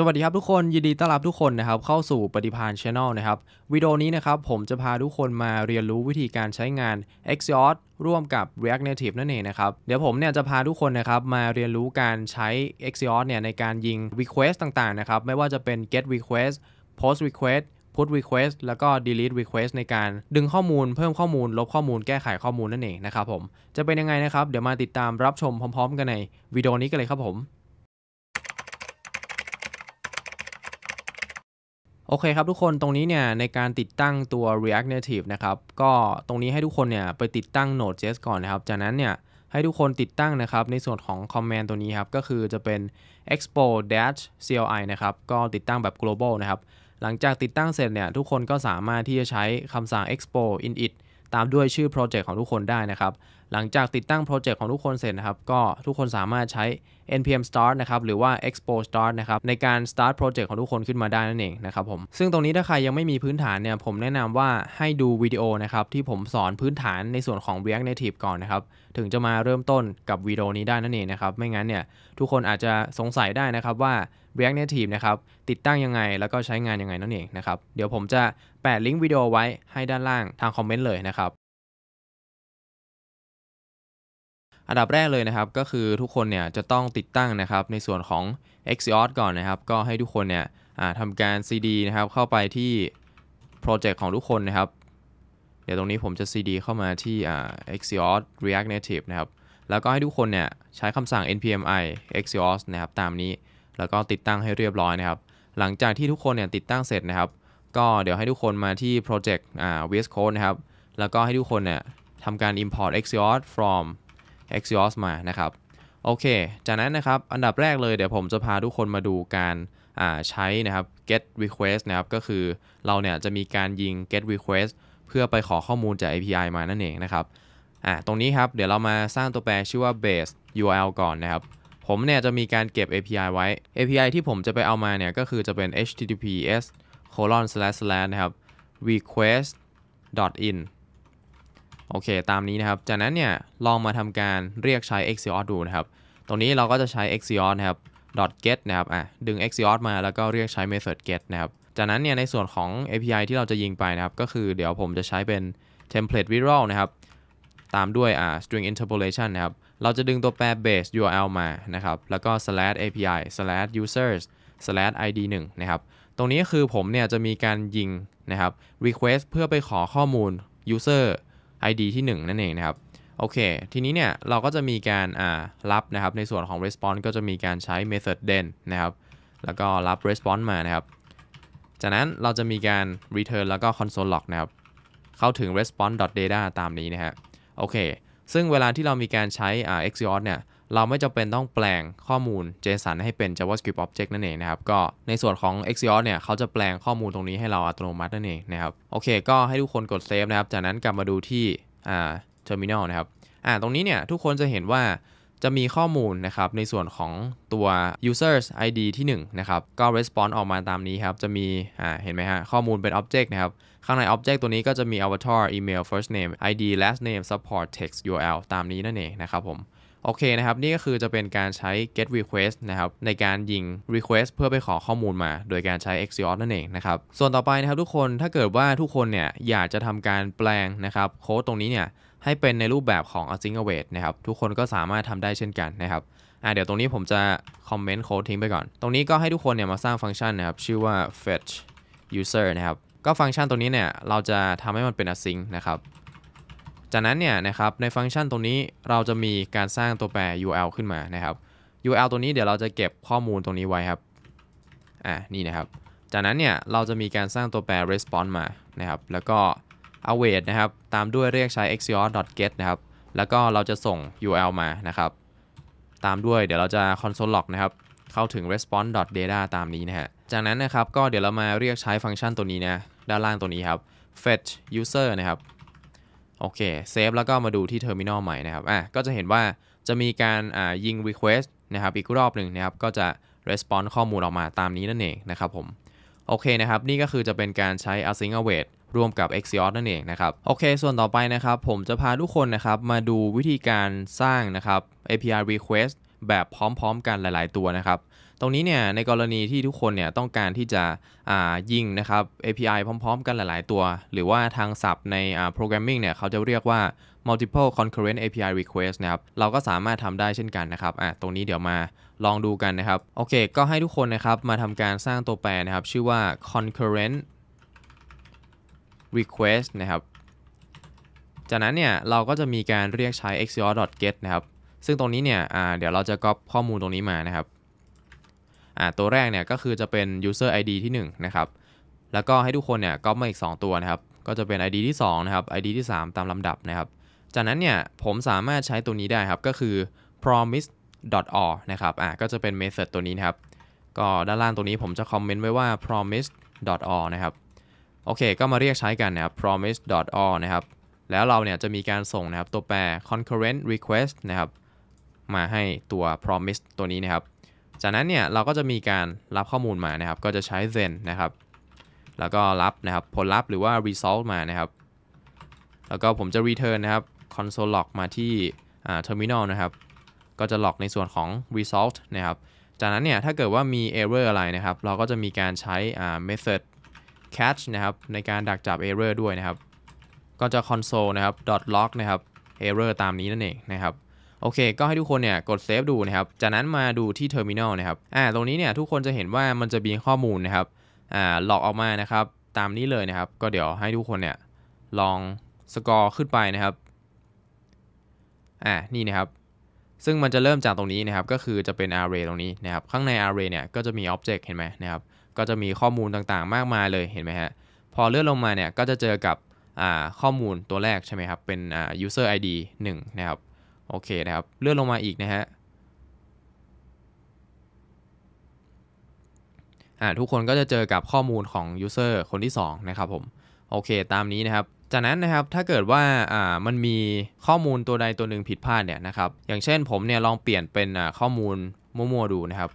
สวัสดีครับทุกคน ยินดีต้อนรับทุกคนนะครับเข้าสู่ปฏิพานช n n e l นะครับวิดีโอนี้นะครับผมจะพาทุกคนมาเรียนรู้วิธีการใช้งาน x i o s ร่วมกับ React Native นั่นเองนะครับเดี๋ยวผมเนี่ยจะพาทุกคนนะครับมาเรียนรู้การใช้ x i o s เนี่ยในการยิง Request ต่างๆนะครับไม่ว่าจะเป็น Get Request Post Request put request แล้วก็ delete request ในการดึงข้อมูลเพิ่มข้อมูลลบข้อมูลแก้ไขข้อมูลนั่นเองนะครับผมจะเป็นยังไงนะครับเดี๋ยวมาติดตามรับชมพร้อม ๆ กันในวิดีโอนี้กันเลยครับผมโอเคครับทุกคนตรงนี้เนี่ยในการติดตั้งตัว React Native นะครับก็ตรงนี้ให้ทุกคนเนี่ยไปติดตั้ง Node.js ก่อนนะครับจากนั้นเนี่ยให้ทุกคนติดตั้งนะครับในส่วนของ command ตัวนี้ครับก็คือจะเป็น export dash cli นะครับก็ติดตั้งแบบ global นะครับหลังจากติดตั้งเสร็จเนี่ยทุกคนก็สามารถที่จะใช้คำสั่ง export init ตามด้วยชื่อโปรเจกต์ของทุกคนได้นะครับหลังจากติดตั้งโปรเจกต์ของทุกคนเสร็จนะครับก็ทุกคนสามารถใช้ npm start นะครับหรือว่า expo start นะครับในการ start โปรเจกต์ของทุกคนขึ้นมาได้นั่นเองนะครับผมซึ่งตรงนี้ถ้าใครยังไม่มีพื้นฐานเนี่ยผมแนะนำว่าให้ดูวิดีโอนะครับที่ผมสอนพื้นฐานในส่วนของ react native ก่อนนะครับถึงจะมาเริ่มต้นกับวิดีโอนี้ได้นั่นเองนะครับไม่งั้นเนี่ยทุกคนอาจจะสงสัยได้นะครับว่า React Native นะครับติดตั้งยังไงแล้วก็ใช้งานยังไงนั่นเองนะครับเดี๋ยวผมจะแปะลิงก์วิดีโอไว้ให้ด้านล่างทางคอมเมนต์เลยนะครับ อันดับแรกเลยนะครับก็คือทุกคนเนี่ยจะต้องติดตั้งนะครับในส่วนของ Xeos ก่อนนะครับ ก็ให้ทุกคนเนี่ยทำการ CD นะครับเข้าไปที่โปรเจกต์ของทุกคนนะครับ เดี๋ยวตรงนี้ผมจะ CD เข้ามาที่ Xeos React Native นะครับแล้วก็ให้ทุกคนเนี่ยใช้คำสั่ง npm i Xeos นะครับตามนี้แล้วก็ติดตั้งให้เรียบร้อยนะครับ หลังจากที่ทุกคนเนี่ยติดตั้งเสร็จนะครับก็เดี๋ยวให้ทุกคนมาที่ปรเจกต์อ่า VS Code นะครับ แล้วก็ให้ทุกคนเนี่ยทำการ import Axios from Axios มานะครับ โอเค จากนั้นนะครับ อันดับแรกเลยเดี๋ยวผมจะพาทุกคนมาดูการใช้นะครับ get request นะครับ ก็คือเราเนี่ยจะมีการยิง get request เพื่อไปขอข้อมูลจาก API มา นั่นเองนะครับอ่าตรงนี้ครับ เดี๋ยวเรามาสร้างตัวแปรชื่อว่า base URL ก่อนนะครับ ผมเนี่ยจะมีการเก็บ API ไว้ API ที่ผมจะไปเอามาเนี่ยก็คือจะเป็น https colon slash slash นะครับ request dot in โอเค ตามนี้นะครับ จากนั้นเนี่ย ลองมาทำการเรียกใช้ axios ดูนะครับ ตรงนี้เราก็จะใช้ axios นะครับ dot get นะครับ อ่ะ ดึง axios มาแล้วก็เรียกใช้ method get นะครับ จากนั้นเนี่ย ในส่วนของ API ที่เราจะยิงไปนะครับ ก็คือเดี๋ยวผมจะใช้เป็น template visual นะครับ ตามด้วยอ่า string interpolation นะครับ เราจะดึงตัวแปร base URL มานะครับ แล้วก็ slash API slash users slash id 1นะครับตรงนี้คือผมเนี่ยจะมีการยิงนะครับ request เพื่อไปขอข้อมูล user ID ที่ 1 นั่นเองนะครับโอเคทีนี้เนี่ยเราก็จะมีการรับนะครับในส่วนของ response ก็จะมีการใช้ method h e n นะครับแล้วก็รับ response มานะครับ จากนั้นเราจะมีการ return แล้วก็ console log นะครับเข้าถึง response data ตามนี้นะฮะโอเคซึ่งเวลาที่เรามีการใช้ x o r เนี่ยเราไม่จำเป็นต้องแปลงข้อมูล JSON ให้เป็น JavaScript Object นั่นเองนะครับ ก็ในส่วนของ Axios เนี่ย เขาจะแปลงข้อมูลตรงนี้ให้เราอัตโนมัตินั่นเองนะครับ โอเค ก็ให้ทุกคนกดเซฟนะครับ จากนั้นกลับมาดูที่อ่า Terminal นะครับอ่าตรงนี้เนี่ย ทุกคนจะเห็นว่าจะมีข้อมูลนะครับ ในส่วนของตัว users id ที่1นะครับ ก็ response ออกมาตามนี้ครับ จะมีอ่าเห็นไหมฮะข้อมูลเป็น object นะครับ ข้างใน object ตัวนี้ก็จะมี avatar email first name id last name support text url ตามนี้นั่นเองนะครับผมโอเคนะครับ นี่ก็คือจะเป็นการใช้ get request นะครับ ในการยิง request เพื่อไปขอข้อมูลมา โดยการใช้ Axios นั่นเองนะครับ ส่วนต่อไปนะครับทุกคนถ้าเกิดว่าทุกคนเนี่ยอยากจะทำการแปลงนะครับโค้ดตรงนี้เนี่ยให้เป็นในรูปแบบของ async await นะครับ ทุกคนก็สามารถทำได้เช่นกันนะครับอ่าเดี๋ยวตรงนี้ผมจะ comment c โค้ดทิ้งไปก่อน ตรงนี้ก็ให้ทุกคนเนี่ยมาสร้างฟังก์ชันนะครับชื่อว่า fetch user นะครับก็ฟังก์ชันตรงนี้เนี่ยเราจะทำให้มันเป็น async นะครับจากนั้นเนี่ยนะครับในฟังก์ชันตรงนี้เราจะมีการสร้างตัวแปร URL ขึ้นมานะครับ URL ตัวนี้เดี๋ยวเราจะเก็บข้อมูลตรงนี้ไว้ครับอ่านี่นะครับ จากนั้นเนี่ยเราจะมีการสร้างตัวแปร response มานะครับ แล้วก็ await นะครับ ตามด้วยเรียกใช้ axios.get นะครับ แล้วก็เราจะส่ง URL มานะครับ ตามด้วยเดี๋ยวเราจะ console log นะครับเข้าถึง response.data ตามนี้นะฮะจากนั้นนะครับก็เดี๋ยวเรามาเรียกใช้ฟังก์ชันตัวนี้นะด้านล่างตัวนี้ครับ fetch user นะครับโอเคเซฟแล้วก็มาดูที่เทอร์มินอลใหม่นะครับอ่ะก็จะเห็นว่าจะมีการอ่ายิง Request นะครับอีกรอบหนึ่งนะครับก็จะ Response ข้อมูลออกมาตามนี้นั่นเองนะครับผม โอเคนะครับ นี่ก็คือจะเป็นการใช้ async await ร่วมกับ Axios นั่นเองนะครับ โอเค ส่วนต่อไปนะครับ ผมจะพาทุกคนนะครับมาดูวิธีการสร้างนะครับ API request แบบพร้อมๆกันหลายๆตัวนะครับตรงนี้เนี่ยในกรณีที่ทุกคนเนี่ยต้องการที่จะยิงนะครับ API พร้อมๆ กันหลายๆตัว หรือว่าทางศัพท์ใน programming เนี่ยเขาจะเรียกว่า multiple concurrent API request นะครับ เราก็สามารถทำได้เช่นกันนะครับอ่ะตรงนี้เดี๋ยวมาลองดูกันนะครับ โอเค ก็ให้ทุกคนนะครับมาทำการสร้างตัวแปรนะครับ ชื่อว่า concurrent request นะครับ จากนั้นเนี่ยเราก็จะมีการเรียกใช้ axios.get นะครับซึ่งตรงนี้เนี่ยอ่เดี๋ยวเราจะก๊อปข้อมูลตรงนี้มานะครับ่ตัวแรกเนี่ยก็คือจะเป็น user ID ที่1นะครับแล้วก็ให้ทุกคนเนี่ยก๊อปมาอีก 2 ตัวนะครับ ก็จะเป็น ID ที่2นะครับ ID ที่ 3 ตามลำดับนะครับ จากนั้นเนี่ยผมสามารถใช้ตัวนี้ได้ครับก็คือ promise .or นะครับอ่ะก็จะเป็น method ตัวนี้นะครับ ก็ด้านล่างตัวนี้ผมจะคอมเมนต์ไว้ว่า promise .or นะครับโอเคก็มาเรียกใช้กันนะครับ promise .or นะครับแล้วเราเนี่ยจะมีการส่งนะครับตัวแปร concurrent request นะครับ มาให้ตัว promise ตัวนี้นะครับจากนั้นเนี่ยเราก็จะมีการรับข้อมูลมานะครับ ก็จะใช้ t h e n นะครับแล้วก็รับนะครับผลลัพธ์หรือว่า result มานะครับ แล้วก็ผมจะ return นะครับ console log มาที่ terminal นะครับ ก็จะ log ในส่วนของ result นะครับ จากนั้นเนี่ยถ้าเกิดว่ามี error อะไรนะครับ เราก็จะมีการใช้ method catch นะครับ ในการดักจับ error ด้วยนะครับ ก็จะ console นะครับ .log นะครับ error ตามนี้นั่นเองนะครับโอเค ก็ให้ทุกคนเนี่ยกดเซฟดูนะครับ จากนั้นมาดูที่เทอร์มินอลนะครับอ่าตรงนี้เนี่ยทุกคนจะเห็นว่ามันจะมีข้อมูลนะครับอ่าหลอกออกมานะครับ ตามนี้เลยนะครับ ก็เดี๋ยวให้ทุกคนเนี่ยลองสกอร์ขึ้นไปนะครับ อ่านี่นะครับ ซึ่งมันจะเริ่มจากตรงนี้นะครับ ก็คือจะเป็น array ตรงนี้นะครับ ข้างใน array เนี่ยก็จะมี object เห็นไหมนะครับ ก็จะมีข้อมูลต่างๆมากมายเลยเห็นไหมฮะ พอเลื่อนลงมาเนี่ยก็จะเจอกับข้อมูลตัวแรกใช่ไหมครับ เป็น user id 1นะครับโอเคนะครับ เลื่อนลงมาอีกนะฮะอ่าทุกคนก็จะเจอกับข้อมูลของยูเซอร์คนที่ 2 นะครับผม โอเค ตามนี้นะครับ จากนั้นนะครับถ้าเกิดว่าอ่ามันมีข้อมูลตัวใดตัวหนึ่งผิดพลาดเนี่ยนะครับ อย่างเช่นผมเนี่ยลองเปลี่ยนเป็นข้อมูลมั่ว ๆ ดูนะครับ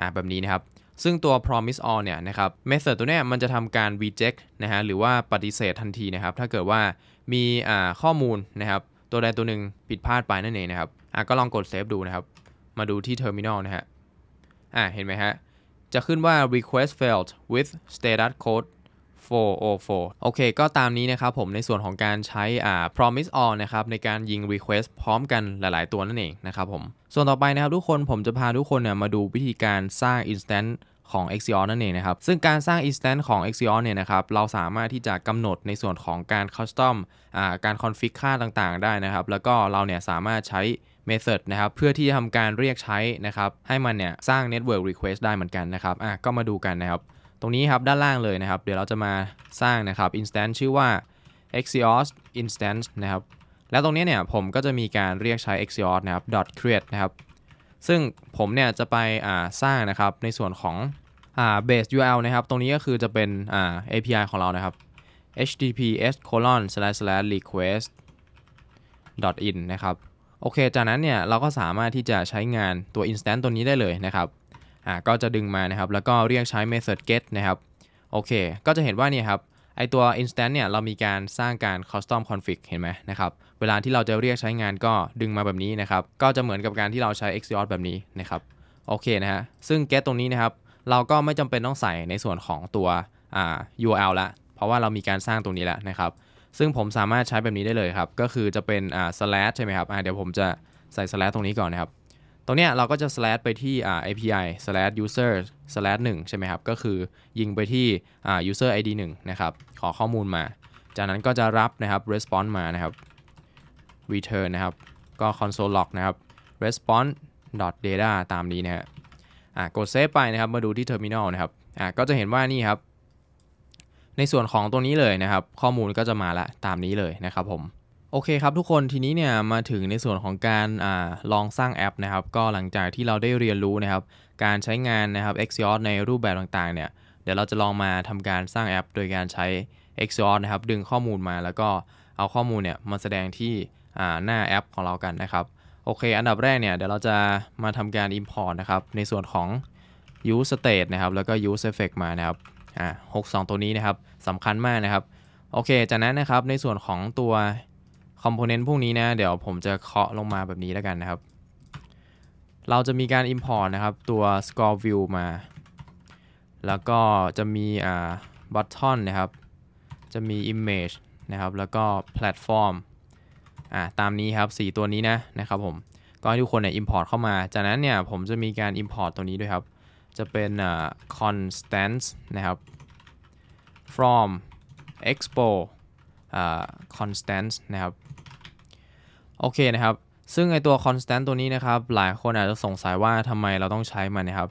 อ่าแบบนี้นะครับ ซึ่งตัว promise all เนี่ยนะครับ method ตัวเนี้ยมันจะทำการ reject นะฮะหรือว่าปฏิเสธทันทีนะครับ ถ้าเกิดว่ามีอ่าข้อมูลนะครับตัวใดตัวหนึ่งผิดพลาดไปนั่นเองนะครับ อ่ะก็ลองกดเซฟดูนะครับ มาดูที่เทอร์มินอลนะฮะ อ่ะเห็นไหมฮะ จะขึ้นว่า request failed with status code 404 โอเค ก็ตามนี้นะครับผม ในส่วนของการใช้อ่า promise all นะครับ ในการยิง request พร้อมกันหลาย ๆ ตัวนั่นเองนะครับผม ส่วนต่อไปนะครับทุกคนผมจะพาทุกคนเนี่ยมาดูวิธีการสร้าง instant ของ Axios นั่นเองนะครับ ซึ่งการสร้าง instance ของ Axios เนี่ยนะครับ เราสามารถที่จะกำหนดในส่วนของการ custom การ config ค่าต่างๆ ได้นะครับ แล้วก็เราเนี่ยสามารถใช้ method นะครับ เพื่อที่จะทำการเรียกใช้นะครับ ให้มันเนี่ยสร้าง network request ได้เหมือนกันนะครับ อ่ะก็มาดูกันนะครับ ตรงนี้ครับด้านล่างเลยนะครับ เดี๋ยวเราจะมาสร้างนะครับ instance ชื่อว่า Axios instance นะครับ แล้วตรงนี้เนี่ยผมก็จะมีการเรียกใช้ Axios นะครับ .create นะครับซึ่งผมเนี่ยจะไปสร้างนะครับในส่วนของ base URL นะครับ ตรงนี้ก็คือจะเป็น API ของเรานะครับ https colon slash slash request in นะครับโอเคจากนั้นเนี่ยเราก็สามารถที่จะใช้งานตัว instance ตัวนี้ได้เลยนะครับก็จะดึงมานะครับ แล้วก็เรียกใช้ method get นะครับโอเคก็จะเห็นว่านี่ครับไอตัว instance เนี่ย เรามีการสร้างการ custom config เห็นไหมนะครับ เวลาที่เราจะเรียกใช้งานก็ดึงมาแบบนี้นะครับ ก็จะเหมือนกับการที่เราใช้ x o s แบบนี้นะครับ โอเคนะฮะ ซึ่ง get ตรงนี้นะครับ เราก็ไม่จำเป็นต้องใส่ในส่วนของตัว URL ละ เพราะว่าเรามีการสร้างตรงนี้แล้วนะครับ ซึ่งผมสามารถใช้แบบนี้ได้เลยครับ ก็คือจะเป็น slash ใช่ไหมครับ เดี๋ยวผมจะใส่ slash ตรงนี้ก่อนนะครับ ตรงเนี้ยเราก็จะ slash ไปที่ API slash user slash 1ใช่ไหมครับ ก็คือยิงไปที่ user id 1 นะครับ ขอข้อมูลมา จากนั้นก็จะรับนะครับ response มานะครับ return นะครับ ก็ console log นะครับ response data ตามนี้นะฮะกด save ไปนะครับมาดูที่ terminal นะครับ ก็จะเห็นว่านี่ครับ ในส่วนของตรงนี้เลยนะครับ ข้อมูลก็จะมาละตามนี้เลยนะครับผมโอเคครับ ทุกคนทีนี้เนี่ยมาถึงในส่วนของการอลองสร้างแอปนะครับ ก็หลังจากที่เราได้เรียนรู้นะครับ การใช้งานนะครับ x i o s ในรูปแบบต่างๆเนี่ยเดี๋ยวเราจะลองมาทำการสร้างแอป โดยการใช้ x i o s นะครับดึงข้อมูลมาแล้วก็เอาข้อมูลเนี่ยมาแสดงที่หน้าแอปของเรากันนะครับโอเค อันดับแรกเนี่ยเดี๋ยวเราจะมาทำการ Import นะครับในส่วนของ Use State นะครับแล้วก็ Use Effect มานะครับอ่า62 ตัวนี้นะครับสำคัญมากนะครับโอเค จากนั้นนะครับในส่วนของตัวคอมโพเนนต์พวกนี้นะ เดี๋ยวผมจะเคาะลงมาแบบนี้แล้วกันนะครับ เราจะมีการ Import นะครับตัว Score View มา แล้วก็จะมีอ่า Button นะครับ จะมี Image นะครับแล้วก็ Platform อ่าตามนี้ครับ 4 ตัวนี้นะนะครับผม ก็ให้ทุกคนเนี่ย Import เข้ามา จากนั้นเนี่ย ผมจะมีการ Import ตัวนี้ด้วยครับ จะเป็นอ่า Constant นะครับ from expo อ่า constant นะครับโอเคนะครับ ซึ่งไอตัว constant ตัวนี้นะครับ หลายคนอาจจะสงสัยว่าทำไมเราต้องใช้มันนะครับ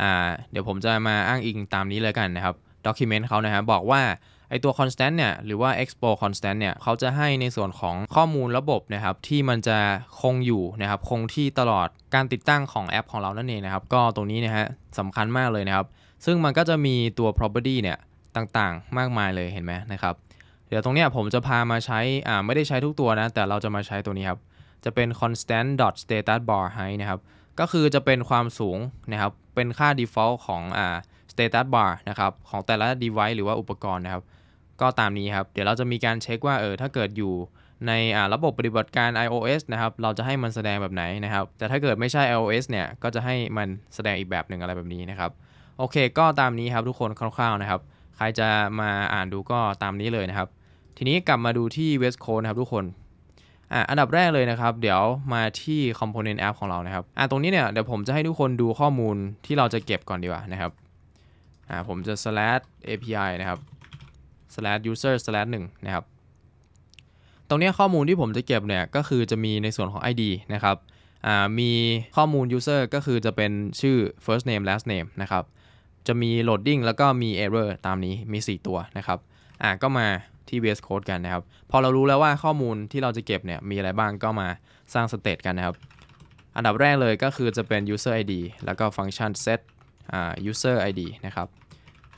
อ่าเดี๋ยวผมจะมาอ้างอิงตามนี้เลยกันนะครับ document เขานะครับบอกว่า ไอตัว constant เนี่ย หรือว่า expo constant เนี่ย เขาจะให้ในส่วนของข้อมูลระบบนะครับ ที่มันจะคงอยู่นะครับ คงที่ตลอดการติดตั้งของแอปของเรานั่นเองนะครับ ก็ตรงนี้นะฮะสำคัญมากเลยนะครับ ซึ่งมันก็จะมีตัว property เนี่ยต่างๆ มากมายเลยเห็นไหมนะครับเดี๋ยวตรงนี้ผมจะพามาใช้ อ่า ไม่ได้ใช้ทุกตัวนะ แต่เราจะมาใช้ตัวนี้ครับ จะเป็น constant dot status bar height นะครับ ก็คือจะเป็นความสูงนะครับ เป็นค่า default ของอ่า status bar นะครับ ของแต่ละ device หรือว่าอุปกรณ์นะครับ ก็ตามนี้ครับ เดี๋ยวเราจะมีการเช็คว่าเออ ถ้าเกิดอยู่ในอ่าระบบปฏิบัติการ iOS นะครับ เราจะให้มันแสดงแบบไหนนะครับ แต่ถ้าเกิดไม่ใช่ iOS เนี่ย ก็จะให้มันแสดงอีกแบบหนึ่งอะไรแบบนี้นะครับ โอเค ก็ตามนี้ครับทุกคนคร่าวๆนะครับ ใครจะมาอ่านดูก็ตามนี้เลยนะครับทีนี้กลับมาดูที่ West Coast นะครับทุกคน อ่า อันดับแรกเลยนะครับ เดี๋ยวมาที่ Component App ของเรานะครับ อ่า ตรงนี้เนี่ย เดี๋ยวผมจะให้ทุกคนดูข้อมูลที่เราจะเก็บก่อนดีกว่านะครับ อ่า ผมจะ slash API นะครับ slash user slash 1นะครับ ตรงนี้ข้อมูลที่ผมจะเก็บเนี่ย ก็คือจะมีในส่วนของ ID นะครับ อ่า มีข้อมูล user ก็คือจะเป็นชื่อ first name last name นะครับ จะมี loading แล้วก็มี error ตามนี้ มี 4 ตัวนะครับ อ่า ก็มาที่เวสโคดกันนะครับพอเรารู้แล้วว่าข้อมูลที่เราจะเก็บเนี่ยมีอะไรบ้างก็มาสร้างสเตตกันนะครับ อันดับแรกเลยก็คือจะเป็น user id แล้วก็ฟังก์ชัน set user id นะครับ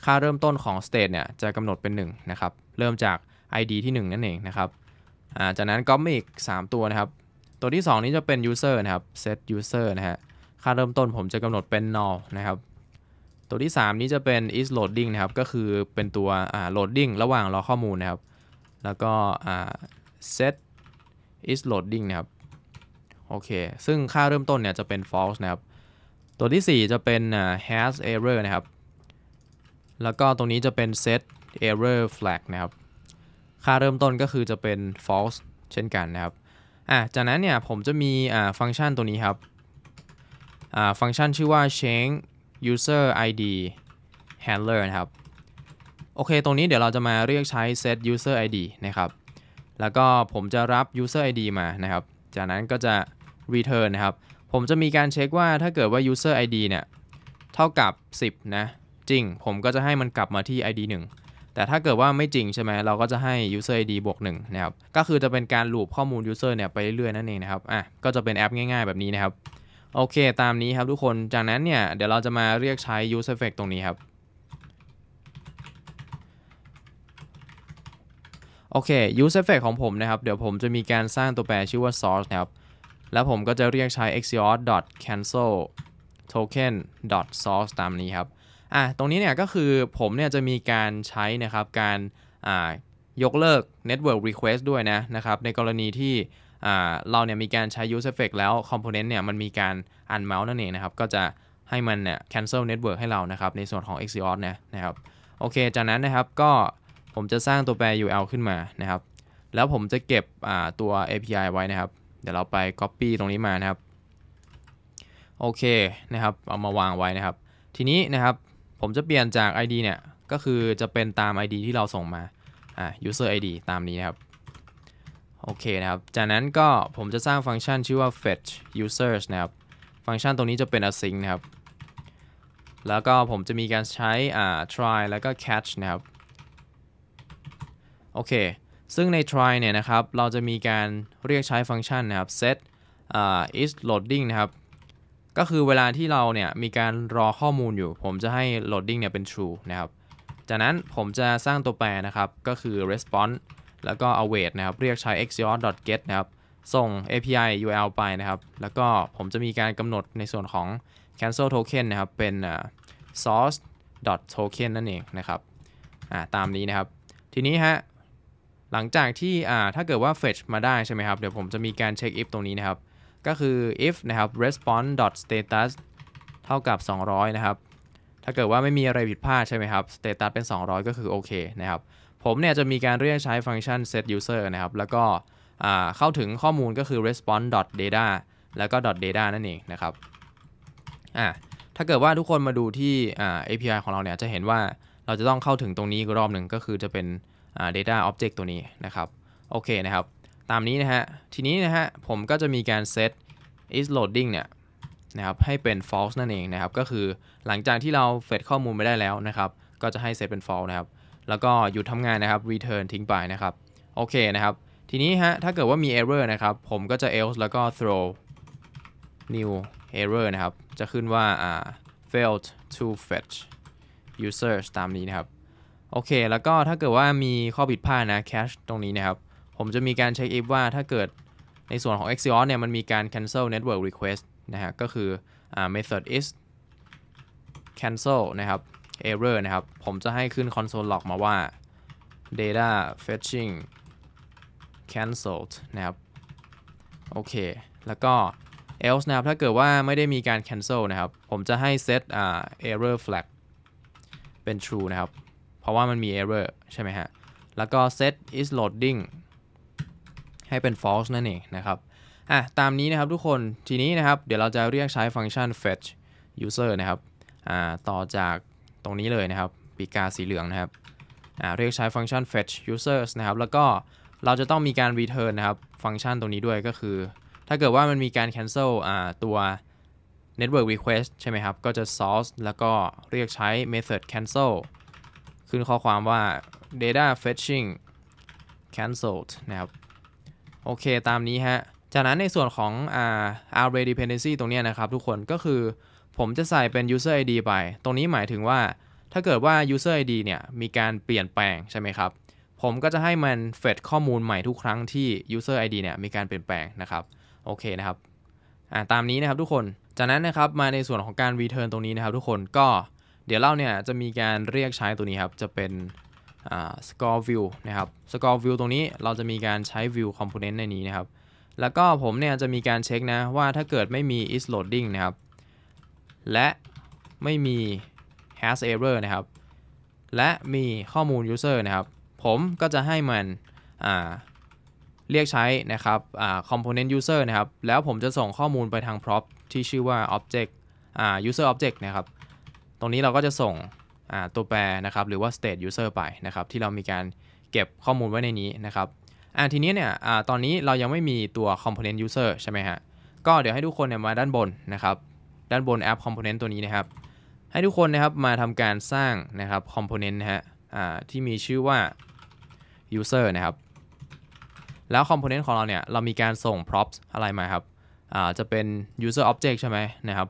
ค่าเริ่มต้นของ state เนี่ยจะกำหนดเป็น1นะครับเริ่มจาก id ที่ 1 นั่นเองนะครับจากนั้นก็มีอีก 3 ตัวนะครับ ตัวที่ 2 นี้จะเป็น user นะครับ set user นะฮะค่าเริ่มต้นผมจะกำหนดเป็น null นะครับตัวที่3นี้จะเป็น is loading นะครับ ก็คือเป็นตัว loading ระหว่างรอข้อมูลนะครับ แล้วก็ set is loading นะครับ โอเค ซึ่งค่าเริ่มต้นเนี่ยจะเป็น false นะครับ ตัวที่4จะเป็น has error นะครับ แล้วก็ตรงนี้จะเป็น set error flag นะครับ ค่าเริ่มต้นก็คือจะเป็น false เช่นกันนะครับอ่ะจากนั้นเนี่ยผมจะมีฟังก์ชันตัวนี้ครับฟังก์ชันชื่อว่า change user id handler นะครับ โอเค ตรงนี้เดี๋ยวเราจะมาเรียกใช้ set user id นะครับ แล้วก็ผมจะรับ user id มานะครับ จากนั้นก็จะ return นะครับ ผมจะมีการเช็คว่าถ้าเกิดว่า user id เนี่ย เท่ากับ 10 นะ จริง ผมก็จะให้มันกลับมาที่ id 1 แต่ถ้าเกิดว่าไม่จริงใช่ไหมเราก็จะให้ user id บวก1นะครับก็คือจะเป็นการลูปข้อมูล user เนี่ยไปเรื่อยๆ นั่นเองนะครับอ่ะก็จะเป็นแอปง่าย ๆแบบนี้นะครับโอเค ตามนี้ครับทุกคน จากนั้นเนี่ย เดี๋ยวเราจะมาเรียกใช้ use effect ตรงนี้ครับ โอเค use effect ของผมนะครับ เดี๋ยวผมจะมีการสร้างตัวแปรชื่อว่า source นะครับ แล้วผมก็จะเรียกใช้ axios cancel token source ตามนี้ครับอ่ะตรงนี้เนี่ยก็คือผมเนี่ยจะมีการใช้นะครับการยกเลิก network request ด้วยนะนะครับ ในกรณีที่เราเนี่ยมีการใช้ use effect แล้ว component เนี่ยมันมีการ unmount นั่นเองนะครับ ก็จะให้มันเนี่ย cancel network ให้เรานะครับในส่วนของ Axios นะนะครับโอเคจากนั้นนะครับก็ผมจะสร้างตัวแปร URL ขึ้นมานะครับ แล้วผมจะเก็บตัว API ไว้นะครับ เดี๋ยวเราไป copy ตรงนี้มานะครับโอเคนะครับเอามาวางไว้นะครับ ทีนี้นะครับผมจะเปลี่ยนจาก ID เนี่ย ก็คือจะเป็นตาม ID ที่เราส่งมาอ่า user ID ตามนี้นะครับโอเคนะครับ จากนั้นก็ผมจะสร้างฟังก์ชันชื่อว่า fetch users นะครับ ฟังก์ชันตรงนี้จะเป็น async นะครับ แล้วก็ผมจะมีการใช้อ่า try แล้วก็ catch นะครับ โอเค ซึ่งใน try เนี่ยนะครับ เราจะมีการเรียกใช้ฟังก์ชันนะครับ set is loading นะครับ ก็คือเวลาที่เราเนี่ยมีการรอข้อมูลอยู่ ผมจะให้ loading เนี่ยเป็น true นะครับ จากนั้นผมจะสร้างตัวแปรนะครับ ก็คือ response แล้วก็ await นะครับ เรียกใช้ axios.get นะครับ ส่ง API URL ไปนะครับ แล้วก็ผมจะมีการกำหนดในส่วนของ cancel token นะครับ เป็น source token นั่นเองนะครับ ตามนี้นะครับ ทีนี้ฮะ หลังจากที่ถ้าเกิดว่า fetch มาได้ใช่ไหมครับ เดี๋ยวผมจะมีการเช็ค if ตรงนี้นะครับ ก็คือ if นะครับ response status เท่ากับ 200 นะครับ ถ้าเกิดว่าไม่มีอะไรผิดพลาดใช่ไหมครับ status เป็น200 ก็คือโอเคนะครับผมเนี่ยจะมีการเรียกใช้ฟังก์ชัน set user นะครับ แล้วก็เข้าถึงข้อมูลก็คือ response data แล้วก็ data นั่นเองนะครับ ถ้าเกิดว่าทุกคนมาดูที่ API ของเราเนี่ยจะเห็นว่าเราจะต้องเข้าถึงตรงนี้รอบหนึ่งก็คือจะเป็น data object ตัวนี้นะครับ โอเคนะครับ ตามนี้นะฮะ ทีนี้นะฮะผมก็จะมีการ set is loading เนี่ยนะครับให้เป็น false นั่นเองนะครับ ก็คือหลังจากที่เราเฟดข้อมูลไปได้แล้วนะครับ ก็จะให้ set เป็น false นะครับแล้วก็หยุดทำงานนะครับ return ทิ้งไปนะครับ โอเคนะครับ ทีนี้ฮะถ้าเกิดว่ามี error นะครับ ผมก็จะ else แล้วก็ throw new error นะครับ จะขึ้นว่า u h failed to fetch users ตามนี้นะครับ โอเค แล้วก็ถ้าเกิดว่ามีข้อผิดพลาดนะ cache ตรงนี้นะครับ ผมจะมีการเช็คอีฟว่าถ้าเกิดในส่วนของ Axios เนี่ยมันมีการ cancel network request นะฮะก็คือ ah method is cancel นะครับ error นะครับ ผมจะให้ขึ้น console log มาว่า data fetching cancelled นะครับ โอเค แล้วก็ else นะครับ ถ้าเกิดว่าไม่ได้มีการ cancel นะครับ ผมจะให้ set uh, error flag เป็น true นะครับ เพราะว่ามันมี error ใช่ไหมฮะ แล้วก็ set is loading ให้เป็น false นั่นเอง นะครับ อ่ะ ตามนี้ นะครับ ทุกคน ทีนี้ นะครับ เดี๋ยวเราจะเรียกใช้ฟังก์ชัน fetch user นะครับอ่าต่อจากตรงนี้เลยนะครับ ปีกาสีเหลืองนะครับ เรียกใช้ฟังก์ชัน fetch users นะครับ แล้วก็เราจะต้องมีการ return นะครับฟังก์ชันตรงนี้ด้วยก็คือ ถ้าเกิดว่ามันมีการ cancel ตัว network request ใช่ไหมครับ ก็จะ source แล้วก็เรียกใช้ method cancel ขึ้นข้อความว่า data fetching cancelled นะครับ โอเคตามนี้ฮะจากนั้นในส่วนของ array dependency ตรงนี้นะครับ ทุกคนก็คือผมจะใส่เป็น user id ไป ตรงนี้หมายถึงว่า ถ้าเกิดว่า user id เนี่ย มีการเปลี่ยนแปลงใช่ไหมครับ ผมก็จะให้มันเฟดข้อมูลใหม่ทุกครั้งที่ user id เนี่ย มีการเปลี่ยนแปลงนะครับ โอเคนะครับตามนี้นะครับทุกคน จากนั้นนะครับ มาในส่วนของการ return ตรงนี้นะครับทุกคน ก็เดี๋ยวเราเนี่ยจะมีการเรียกใช้ตัวนี้ครับ จะเป็น score view นะครับ score view ตรงนี้เราจะมีการใช้ view component ในนี้นะครับ แล้วก็ผมเนี่ยจะมีการเช็คนะว่าถ้าเกิดไม่มี is loading นะครับและไม่มี has error นะครับ และมีข้อมูล user นะครับ ผมก็จะให้มันเรียกใช้นะครับ component user นะครับ แล้วผมจะส่งข้อมูลไปทาง prop ที่ชื่อว่า object user object นะครับ ตรงนี้เราก็จะส่งตัวแปรนะครับ หรือว่า state user ไปนะครับ ที่เรามีการเก็บข้อมูลไว้ในนี้นะครับทีนี้เนี่ยอตอนนี้เรายังไม่มีตัว component user ใช่ไหมฮะ ก็เดี๋ยวให้ทุกคนเนี่ยมาด้านบนนะครับด้านบนแอปคอมโพเนนต์ตัวนี้นะครับ ให้ทุกคนนะครับมาทำการสร้างนะครับคอมโพเนนต์นะฮะที่มีชื่อว่า user นะครับ แล้วคอมโพเนนต์ของเราเนี่ยเรามีการส่ง props อะไรมาครับจะเป็น user object ใช่ไหมนะครับ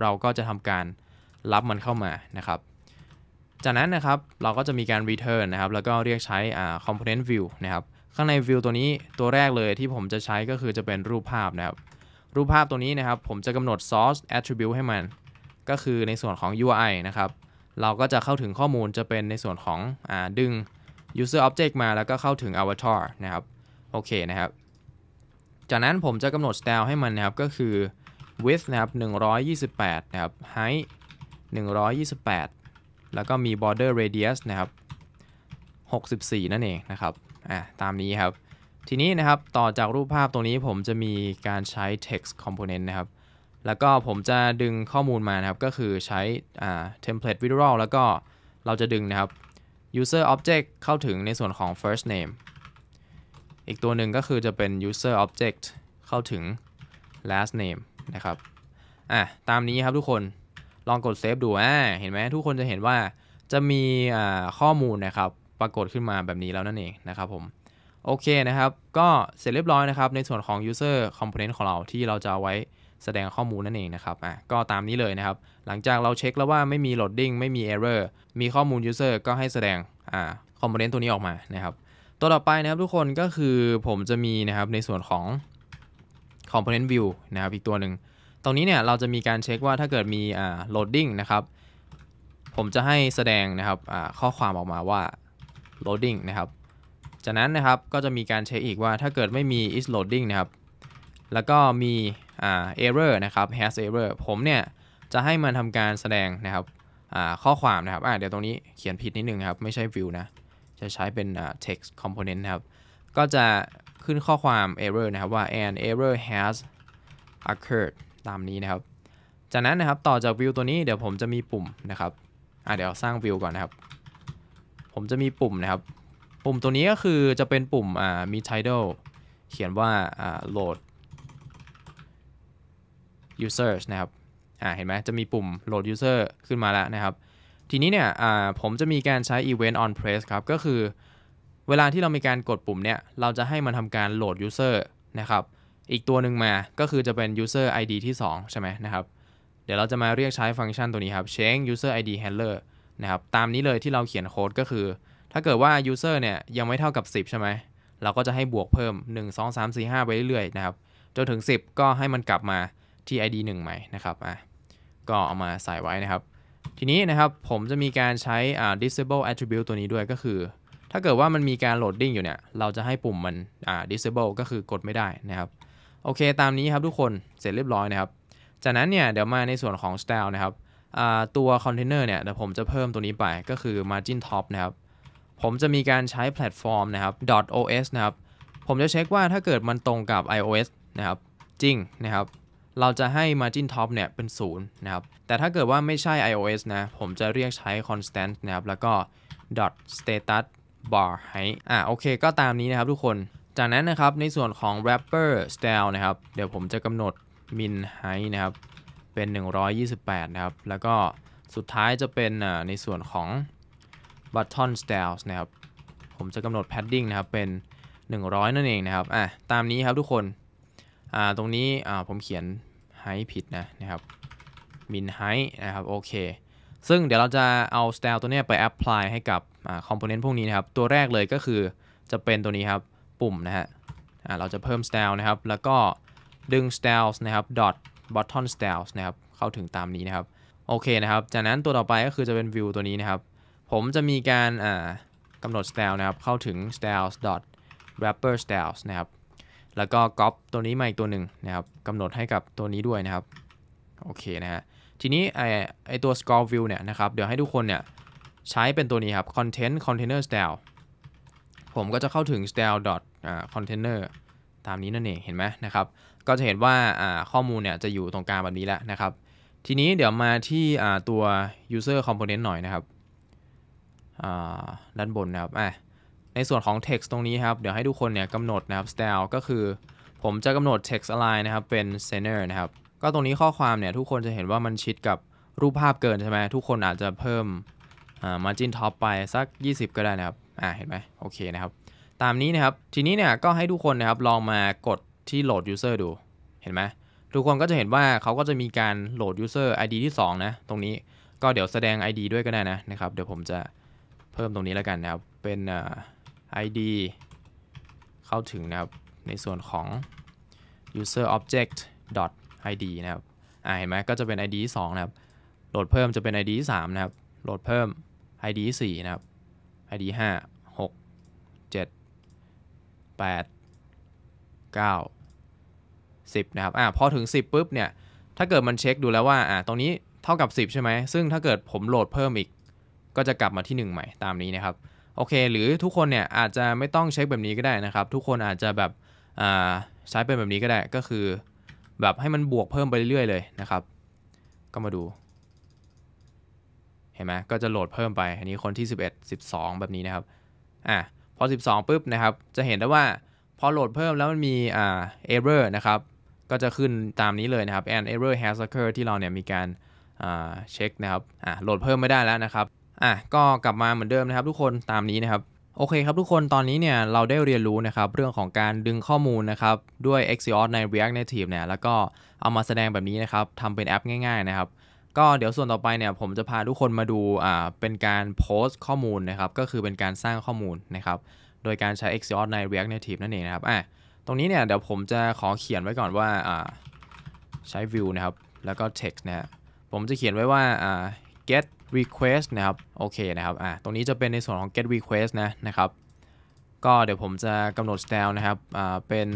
เราก็จะทำการรับมันเข้ามานะครับ จากนั้นนะครับเราก็จะมีการ return นะครับแล้วก็เรียกใช้ component view นะครับ ข้างใน view ตัวนี้ตัวแรกเลยที่ผมจะใช้ก็คือจะเป็นรูปภาพนะครับรูปภาพตัวนี้นะครับผมจะกำหนด source attribute ให้มัน ก็คือในส่วนของ UI นะครับ เราก็จะเข้าถึงข้อมูลจะเป็นในส่วนของอดึง user object มาแล้วก็เข้าถึง avatar นะครับ โอเคนะครับ จากนั้นผมจะกำหนด style ให้มันนะครับ ก็คือ width นะครับ 128 นะครับ height 128 แล้วก็มี border radius นะครับ 64 นั่นเองนะครับ อ่าตามนี้ครับทีนี้นะครับ ต่อจากรูปภาพตรงนี้ผมจะมีการใช้ text component นะครับ แล้วก็ผมจะดึงข้อมูลมานะครับ ก็คือใช้ template visual แล้วก็เราจะดึงนะครับ user object เข้าถึงในส่วนของ first name อีกตัวหนึ่งก็คือจะเป็น user object เข้าถึง last name นะครับอ่ะตามนี้ครับทุกคนลองกด save ดูอ่าเห็นไหมทุกคนจะเห็นว่าจะมีข้อมูลนะครับ ปรากฏขึ้นมาแบบนี้แล้วนั่นเองนะครับผมโอเคนะครับ ก็เสร็จเรียบร้อยนะครับ ในส่วนของ user component ของเราที่เราจะไว้แสดงข้อมูลนั่นเองนะครับ อ่ะก็ตามนี้เลยนะครับ หลังจากเราเช็คแล้วว่าไม่มี loading ไม่มี error มีข้อมูล user ก็ให้แสดง อ่า component ตัวนี้ออกมานะครับ ตัวต่อไปนะครับทุกคนก็คือผมจะมีนะครับในส่วนของ component view นะครับอีกตัวหนึ่ง ตรงนี้เนี่ยเราจะมีการเช็คว่าถ้าเกิดมี อ่า loading นะครับ ผมจะให้แสดงนะครับ อ่า ข้อความออกมาว่า loading นะครับจากนั้นนะครับก็จะมีการเช็คอีกว่าถ้าเกิดไม่มี is loading นะครับแล้วก็มีอ่า error นะครับ has error ผมเนี่ยจะให้มันทำการแสดงนะครับข้อความนะครับเดี๋ยวตรงนี้เขียนผิดนิดนึงครับ ไม่ใช่ view นะจะใช้เป็น text component นะครับ ก็จะขึ้นข้อความ error นะครับว่า an error has occurred ตามนี้นะครับ จากนั้นนะครับต่อจาก view ตัวนี้เดี๋ยวผมจะมีปุ่มนะครับเดี๋ยวสร้าง view ก่อนนะครับ ผมจะมีปุ่มนะครับปุ่มตัวนี้ก็คือจะเป็นปุ่มอ่ามี title เขียนว่าอ่าโหลด user นะครับอ่าเห็นไหม จะมีปุ่ม load user ขึ้นมาแล้วนะครับ ทีนี้เนี่ยอ่าผมจะมีการใช้ event on press ครับ ก็คือเวลาที่เรามีการกดปุ่มเนี่ย เราจะให้มันทำการโหลด user นะครับอีกตัวหนึ่งมา ก็คือจะเป็น user id ที่ 2 ใช่ไหมนะครับ เดี๋ยวเราจะมาเรียกใช้ฟังก์ชันตัวนี้ครับ change user id handler นะครับตามนี้เลยที่เราเขียนโค้ดก็คือถ้าเกิดว่า user เนี่ยยังไม่เท่ากับ 10 ใช่ไหมเราก็จะให้บวกเพิ่ม 1 2 3 4 5ไปเรื่อย ๆ นะครับ จนถึง 10 ก็ให้มันกลับมาที่ id 1 ใหม่นะครับอ่ะก็เอามาใส่ไว้นะครับ ทีนี้นะครับผมจะมีการใช้ disable attribute ตัวนี้ด้วยก็คือ ถ้าเกิดว่ามันมีการโหลดดิ้งอยู่เนี่ยเราจะให้ปุ่มมัน disable ก็คือกดไม่ได้นะครับ โอเค ตามนี้ครับทุกคนเสร็จเรียบร้อยนะครับจากนั้นเนี่ยเดี๋ยวมาในส่วนของ style นะครับตัว container เนี่ยเดี๋ยวผมจะเพิ่มตัวนี้ไปก็คือ margin top นะครับผมจะมีการใช้แพลตฟอร์มนะครับ .os นะครับ ผมจะเช็คว่าถ้าเกิดมันตรงกับ iOS นะครับ จริงนะครับ เราจะให้ margin top เนี่ยเป็น 0 นะครับ แต่ถ้าเกิดว่าไม่ใช่ iOS นะ ผมจะเรียกใช้ constant นะครับ แล้วก็ .status bar height อ่ะโอเค ก็ตามนี้นะครับทุกคน จากนั้นนะครับในส่วนของ wrapper style นะครับ เดี๋ยวผมจะกำหนด min height นะครับ เป็น 128 นะครับ แล้วก็สุดท้ายจะเป็นในส่วนของ button styles นะครับ ผมจะกำหนด padding นะครับ เป็น 100 นั่นเองนะครับ อ่ะ ตามนี้ครับทุกคน อ่า ตรงนี้ อ่า ผมเขียน height ผิดนะ นะครับ min height นะครับ โอเค ซึ่งเดี๋ยวเราจะเอา style ตัวนี้ไป apply ให้กับอ่า component พวกนี้นะครับ ตัวแรกเลยก็คือ จะเป็นตัวนี้ครับ ปุ่มนะฮะ อ่าเราจะเพิ่ม style นะครับ แล้วก็ดึง styles นะครับ dot button styles นะครับ เข้าถึงตามนี้นะครับ โอเคนะครับ จากนั้นตัวต่อไปก็คือจะเป็น view ตัวนี้นะครับผมจะมีการกำหนด style นะครับ เข้าถึง styles wrapper styles นะครับ แล้วก็ก๊อปตัวนี้มาอีกตัวหนึ่งนะครับกำหนดให้กับตัวนี้ด้วยนะครับ โอเคนะฮะ ทีนี้ไอไอตัว s c r o l l view เนี่ยนะครับ เดี๋ยวให้ทุกคนเนี่ยใช้เป็นตัวนี้ครับ content container style ผมก็จะเข้าถึง style dot container ตามนี้นั่นเอง เห็นไหมนะครับ ก็จะเห็นว่าข้อมูลเนี่ยจะอยู่ตรงกลางแบบนี้แล้วนะครับ ทีนี้เดี๋ยวมาที่ตัว user component หน่อยนะครับด้านบนนะครับ ในส่วนของ text ตรงนี้ครับ เดี๋ยวให้ทุกคนเนี่ยกำหนดนะครับ style ก็คือผมจะกำหนด text align นะครับ เป็น center นะครับ ก็ตรงนี้ข้อความเนี่ยทุกคนจะเห็นว่ามันชิดกับรูปภาพเกินใช่ไหม ทุกคนอาจจะเพิ่ม margin top ไปสัก 20 ก็ได้นะครับ อ่า เห็นไหม โอเคนะครับ ตามนี้นะครับ ทีนี้เนี่ยก็ให้ทุกคนนะครับลองมากดที่โหลด user ดู เห็นไหมทุกคนก็จะเห็นว่าเขาก็จะมีการโหลด user ID ที่2นะ ตรงนี้ก็เดี๋ยวแสดง ID ด้วยก็ได้นะนะครับ เดี๋ยวผมจะเพิ่มตรงนี้แล้วกันนะครับ เป็น ID เข้าถึงนะครับ ในส่วนของ user object dot id นะครับอ่าเห็นไหมก็จะเป็น id 2 นะครับ โหลดเพิ่มจะเป็น id 3 นะครับ โหลดเพิ่ม id 4 นะครับ id 5 6 7 8 9 10นะครับ อ่าพอถึง 10ปุ๊บเนี่ย ถ้าเกิดมันเช็คดูแล้วว่า อ่า ตรงนี้เท่ากับ 10 ใช่ไหมซึ่งถ้าเกิดผมโหลดเพิ่มอีกก็จะกลับมาที่ 1 ใหม่ตามนี้นะครับ โอเค หรือทุกคนเนี่ย อาจจะไม่ต้องเช็คแบบนี้ก็ได้นะครับ ทุกคนอาจจะแบบใช้เป็นแบบนี้ก็ได้ ก็คือแบบให้มันบวกเพิ่มไปเรื่อยๆเลยนะครับ ก็มาดู เห็นไหมก็จะโหลดเพิ่มไป อันนี้คนที่ 11 12 แบบนี้นะครับอ่ะพอ 12ปุ๊บนะครับ จะเห็นได้ว่าพอโหลดเพิ่มแล้วมันมีอ่า error นะครับก็จะขึ้นตามนี้เลยนะครับ an d error has occurred ที่เราเนี่ยมีการเช็คนะครับอ่ะโหลดเพิ่มไม่ได้แล้วนะครับอ่ะก็กลับมาเหมือนเดิมนะครับทุกคนตามนี้นะครับโอเคครับทุกคนตอนนี้เนี่ยเราได้เรียนรู้นะครับเรื่องของการดึงข้อมูลนะครับด้วย Axios ใน React Native เนี่ยแล้วก็เอามาแสดงแบบนี้นะครับทำเป็นแอปง่ายๆนะครับก็เดี๋ยวส่วนต่อไปเนี่ยผมจะพาทุกคนมาดูอ่าเป็นการโพสต์ข้อมูลนะครับก็คือเป็นการสร้างข้อมูลนะครับโดยการใช้ Axios ใน React Native นั่นเองนะครับอ่ะตรงนี้เนี่ยเดี๋ยวผมจะขอเขียนไว้ก่อนว่าอ่าใช้ view นะครับแล้วก็ text นะฮะผมจะเขียนไว้ว่าอ่า get request นะครับโอเคนะครับอ่าตรงนี้จะเป็นในส่วนของ get request นะนะครับก็เดี๋ยวผมจะกำหนด style นะครับอ่าเป็น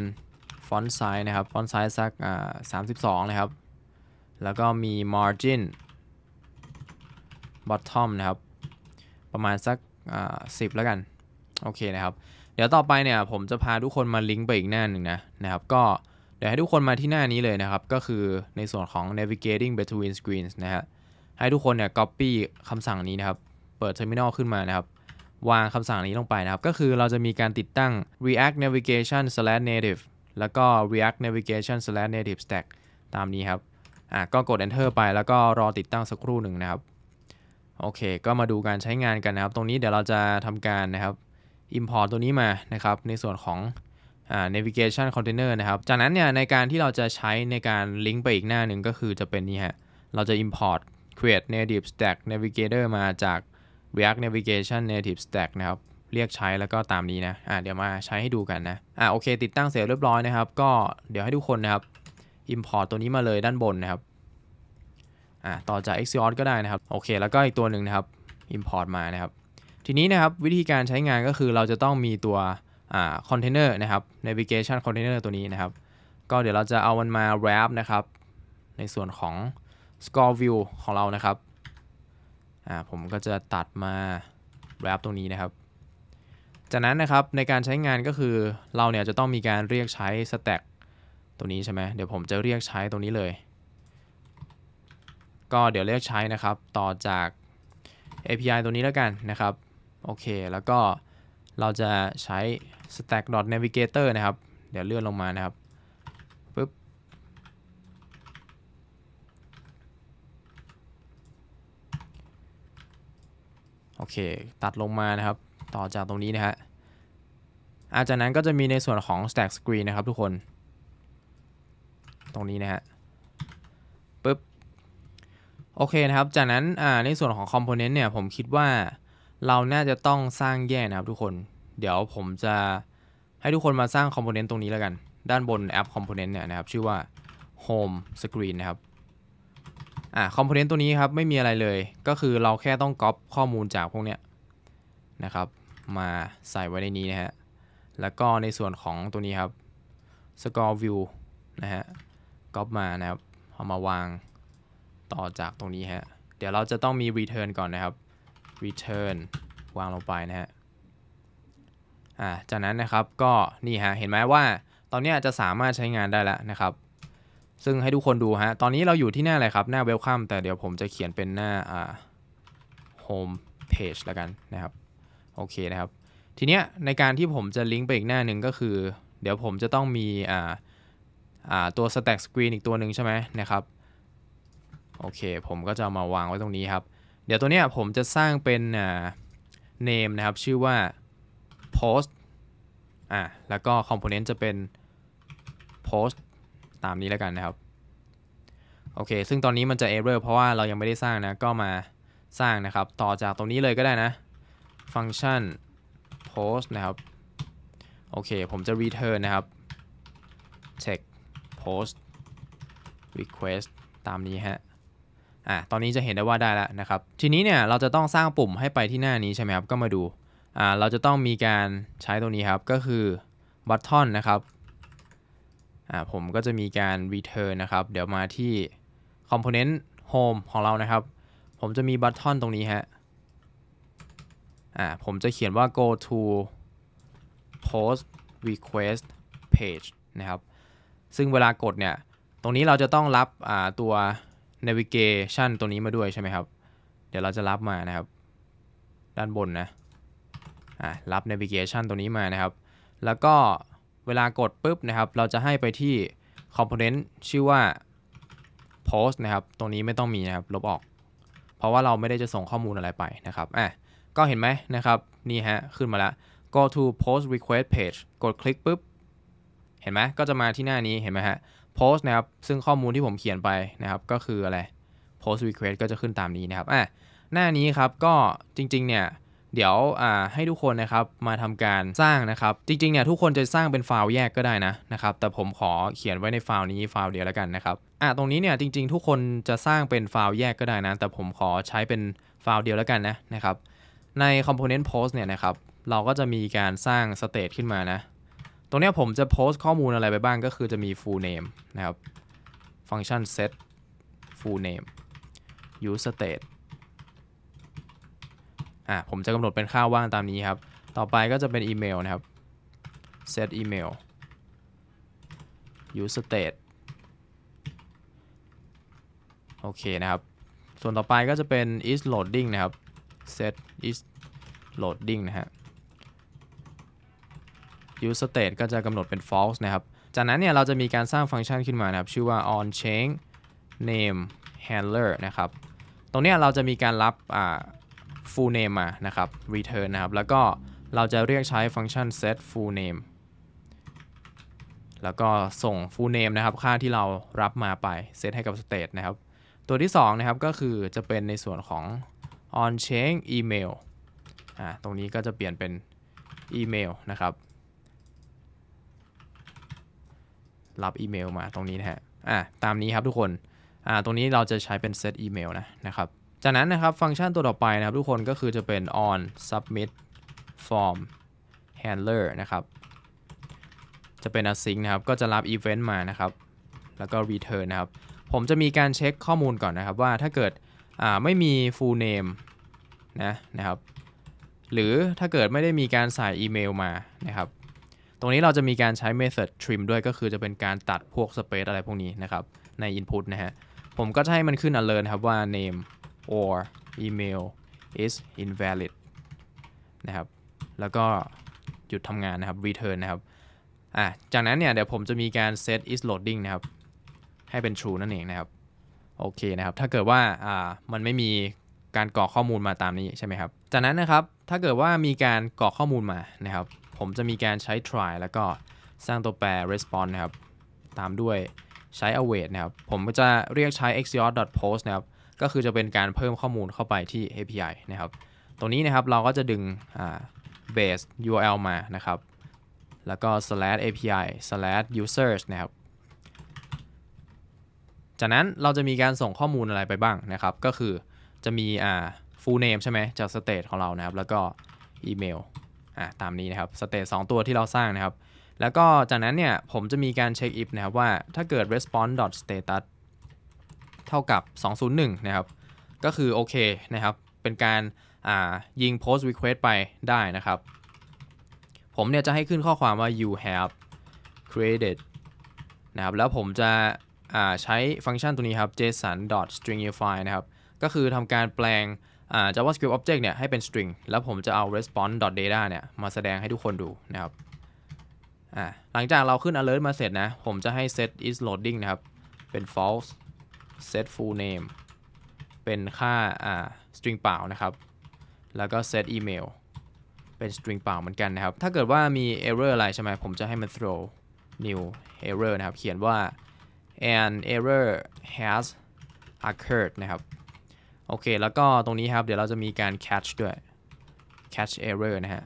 font size นะครับ font size สักอ่าสามสิบสองนะครับ แล้วก็มี margin bottom นะครับ ประมาณสักอ่าสิบแล้วกันโอเคนะครับ เดี๋ยวต่อไปเนี่ยผมจะพาทุกคนมาลิงก์ไปอีกหน้าหนึ่งนะนะครับ ก็เดี๋ยวให้ทุกคนมาที่หน้านี้เลยนะครับก็คือในส่วนของ navigating between screens นะครับให้ทุกคนเนี่ย copy คำสั่งนี้นะครับ เปิด terminal ขึ้นมานะครับ วางคำสั่งนี้ลงไปนะครับ ก็คือเราจะมีการติดตั้ง react navigation slash native แล้วก็ react navigation slash native stack ตามนี้ครับ อ่ะก็กด enter ไป แล้วก็รอติดตั้งสักครู่หนึ่งนะครับ โอเค ก็มาดูการใช้งานกันนะครับ ตรงนี้เดี๋ยวเราจะทำการนะครับ import ตัวนี้มานะครับ ในส่วนของ navigation container นะครับ จากนั้นเนี่ยในการที่เราจะใช้ในการลิงก์ไปอีกหน้าหนึ่งก็คือจะเป็นนี่ฮะ เราจะ import create native stack navigator มาจาก React Navigation Native Stack นะครับ เรียกใช้แล้วก็ตามนี้นะอ่าเดี๋ยวมาใช้ให้ดูกันนะอ่าโอเค ติดตั้งเสร็จเรียบร้อยนะครับ ก็เดี๋ยวให้ทุกคนนะครับ import ตัวนี้มาเลยด้านบนนะครับอ่าต่อจาก Axios ก็ได้นะครับ โอเค แล้วก็อีกตัวหนึ่งนะครับ import มานะครับ ทีนี้นะครับวิธีการใช้งานก็คือเราจะต้องมีตัวอ่าคอนเทนเนอร์นะครับ navigation container ตัวนี้นะครับ ก็เดี๋ยวเราจะเอามันมา wrap นะครับ ในส่วนของ score view ของเรา นะครับอ่าผมก็จะตัดมาแรปตรงนี้นะครับ จากนั้นนะครับในการใช้งานก็คือเราเนี่ยจะต้องมีการเรียกใช้ stack ตัวนี้ใช่ไหมเดี๋ยวผมจะเรียกใช้ตรงนี้เลย ก็เดี๋ยวเรียกใช้นะครับต่อจาก API ตัวนี้แล้วกันนะครับ โอเค แล้วก็เราจะใช้ stack navigator นะครับ เดี๋ยวเลื่อนลงมานะครับโอเคตัดลงมานะครับ ต่อจากตรงนี้นะฮะอาจากนั้นก็จะมีในส่วนของ stack screen นะครับทุกคน ตรงนี้นะฮะปึ๊บโอเคนะครับ จากนั้นในส่วนของ component เนี่ยผมคิดว่าเราน่าจะต้องสร้างแยกนะครับทุกคน เดี๋ยวผมจะให้ทุกคนมาสร้าง component ตรงนี้แล้วกัน ด้านบนแอป component เนี่ยนะครับ ชื่อว่า home screen นะครับอ่าคอมโพเนนต์ตัวนี้ครับไม่มีอะไรเลย ก็คือเราแค่ต้องก๊อปข้อมูลจากพวกเนี้ยนะครับ มาใส่ไว้ในนี้นะฮะแล้วก็ในส่วนของตัวนี้ครับ score view นะฮะก๊อปมานะครับเอามาวางต่อจากตรงนี้ฮะเดี๋ยวเราจะต้องมี return ก่อนนะครับ return วางลงไปนะฮะอ่าจากนั้นนะครับก็นี่ฮะเห็นไหมว่าตอนนี้จะสามารถใช้งานได้แล้วนะครับซึ่งให้ทุกคนดูฮะ ตอนนี้เราอยู่ที่หน้าอะไรครับ หน้า Welcome แต่เดี๋ยวผมจะเขียนเป็นหน้าอ่า Home Page แล้วกันนะครับ โอเคนะครับ ทีเนี้ยในการที่ผมจะลิงก์ไปอีกหน้าหนึ่งก็คือ เดี๋ยวผมจะต้องมีอ่าอ่าตัว Stack Screen อีกตัวหนึ่งใช่ไหมนะครับ โอเคผมก็จะมาวางไว้ตรงนี้ครับ เดี๋ยวตัวเนี้ยผมจะสร้างเป็นอ่า name นะครับ ชื่อว่า post อ่าแล้วก็ component จะเป็น post ตามนี้แล้วกันนะครับโอเค ซึ่งตอนนี้มันจะเอเรอร์เพราะว่าเรายังไม่ได้สร้างนะ ก็มาสร้างนะครับ ต่อจากตรงนี้เลยก็ได้นะฟังก์ชัน post นะครับ โอเคผมจะ return นะครับ check post request ตามนี้ฮะอ่ะตอนนี้จะเห็นได้ว่าได้แล้วนะครับ ทีนี้เนี่ยเราจะต้องสร้างปุ่มให้ไปที่หน้านี้ใช่ไหมครับ ก็มาดูอ่าเราจะต้องมีการใช้ตรงนี้ครับก็คือ button นะครับผมก็จะมีการ return นะครับ เดี๋ยวมาที่ component home ของเรานะครับ ผมจะมี button ตรงนี้ฮะอ่าผมจะเขียนว่า go to post request page นะครับ ซึ่งเวลากดเนี่ย ตรงนี้เราจะต้องรับตัว navigation ตัวนี้มาด้วยใช่ไหมครับ เดี๋ยวเราจะรับมานะครับ ด้านบนนะรับ navigation ตัวนี้มานะครับ แล้วก็เวลากดปุ๊บนะครับ เราจะให้ไปที่คอมโพเนนต์ชื่อว่า post นะครับตรงนี้ไม่ต้องมีนะครับลบออก เพราะว่าเราไม่ได้จะส่งข้อมูลอะไรไปนะครับอ่ะก็เห็นไหมนะครับนี่ฮะขึ้นมาแล้ว go to post request page กดคลิกปุ๊บ เห็นไหมก็จะมาที่หน้านี้เห็นไหมฮะ post นะครับซึ่งข้อมูลที่ผมเขียนไปนะครับ ก็คืออะไร post request ก็จะขึ้นตามนี้นะครับอ่ะหน้านี้ครับก็จริง ๆเนี่ยเดี๋ยวให้ทุกคนนะครับมาทำการสร้างนะครับ จริงๆเนี่ยทุกคนจะสร้างเป็นไฟล์แยกก็ได้นะนะครับแต่ผมขอเขียนไว้ในไฟล์นี้ไฟล์เดียวแล้วกันนะครับอ่ะตรงนี้เนี่ยจริงๆทุกคนจะสร้างเป็นไฟล์แยกก็ได้นะแต่ผมขอใช้เป็นไฟล์เดียวแล้วกันนะนะครับใน component post เนี่ยนะครับเราก็จะมีการสร้างสเตทขึ้นมานะ ตรงนี้ผมจะโพสต์ข้อมูลอะไรไปบ้างก็คือจะมี full name นะครับ function set full name use state อ่าผมจะกำหนดเป็นค่าว่างตามนี้ครับ ต่อไปก็จะเป็นอีเมลนะครับ set email use state โอเคนะครับ ส่วนต่อไปก็จะเป็น is loading นะครับ set is loading นะฮะ use state ก็จะกำหนดเป็น false นะครับ จากนั้นเนี่ยเราจะมีการสร้างฟังก์ชันขึ้นมานะครับ ชื่อว่า on change name handler นะครับตรงนี้เราจะมีการรับอ่า full name มานะครับ return นะครับ แล้วก็เราจะเรียกใช้ฟังก์ชัน set full name แล้วก็ส่ง full name นะครับ ค่าที่เรารับมาไป set ให้กับ state นะครับ ตัวที่ 2 นะครับก็คือจะเป็นในส่วนของ on change email อ่า ตรงนี้ก็จะเปลี่ยนเป็น email นะครับ รับอีเมลมาตรงนี้นะฮะ อ่าตามนี้ครับทุกคน อ่า ตรงนี้เราจะใช้เป็น set email นะนะครับจากนั้นนะครับ ฟังก์ชันตัวต่อไปนะครับทุกคนก็คือจะเป็น on submit form handler นะครับ จะเป็น async นะครับก็จะรับ event มานะครับ แล้วก็ return นะครับผมจะมีการเช็คข้อมูลก่อนนะครับ ว่าถ้าเกิดไม่มี full name นะนะครับหรือถ้าเกิดไม่ได้มีการใส่อีเมลมานะครับ ตรงนี้เราจะมีการใช้ method trim ด้วยก็คือจะเป็นการตัดพวก space อะไรพวกนี้นะครับ ใน input นะฮะผมก็จะให้มันขึ้น alert ครับว่า name or email is invalid นะครับ แล้วก็หยุดทำงานนะครับ return นะครับ อ่ะ จากนั้นเนี่ยเดี๋ยวผมจะมีการ set is loading นะครับ ให้เป็น true นั่นเองนะครับ โอเคนะครับ ถ้าเกิดว่า อ่า มันไม่มีการกรอกข้อมูลมาตามนี้ ใช่ไหมครับ จากนั้นนะครับ ถ้าเกิดว่ามีการกรอกข้อมูลมา นะครับ ผมจะมีการใช้ try แล้วก็สร้างตัวแปร response นะครับ ตามด้วยใช้ await นะครับ ผมก็จะเรียกใช้ axios.post นะครับก็คือจะเป็นการเพิ่มข้อมูลเข้าไปที่ API นะครับ ตรงนี้นะครับเราก็จะดึง base URL มานะครับ แล้วก็ slash API slash users นะครับ จากนั้นเราจะมีการส่งข้อมูลอะไรไปบ้างนะครับ ก็คือจะมี full name ใช่ไหมจาก state ของเรานะครับ แล้วก็อีเมลตามนี้นะครับ state 2ตัวที่เราสร้างนะครับ แล้วก็จากนั้นเนี่ยผมจะมีการเช็คอิฟนะครับว่าถ้าเกิด response status เท่ากับ 201 นะครับ ก็คือโอเค นะครับ เป็นการยิง post request ไปได้นะครับ ผมเนี่ยจะให้ขึ้นข้อความว่า you have created นะครับ แล้วผมจะใช้ฟังก์ชันตัวนี้ครับ json stringify นะครับ ก็คือทำการแปลง JavaScript object เนี่ยให้เป็น string แล้วผมจะเอา response data เนี่ยมาแสดงให้ทุกคนดูนะครับ หลังจากเราขึ้น alert มาเสร็จนะ ผมจะให้ set is loading นะครับ เป็น false set full name เป็นค่าอ่า string เปล่านะครับ แล้วก็ set email เป็น string เปล่าเหมือนกันนะครับ ถ้าเกิดว่ามี error อะไรใช่ไหมผมจะให้มัน throw new error นะครับ เขียนว่า an error has occurred นะครับ โอเค แล้วก็ตรงนี้ครับเดี๋ยวเราจะมีการ catch ด้วย catch error นะฮะ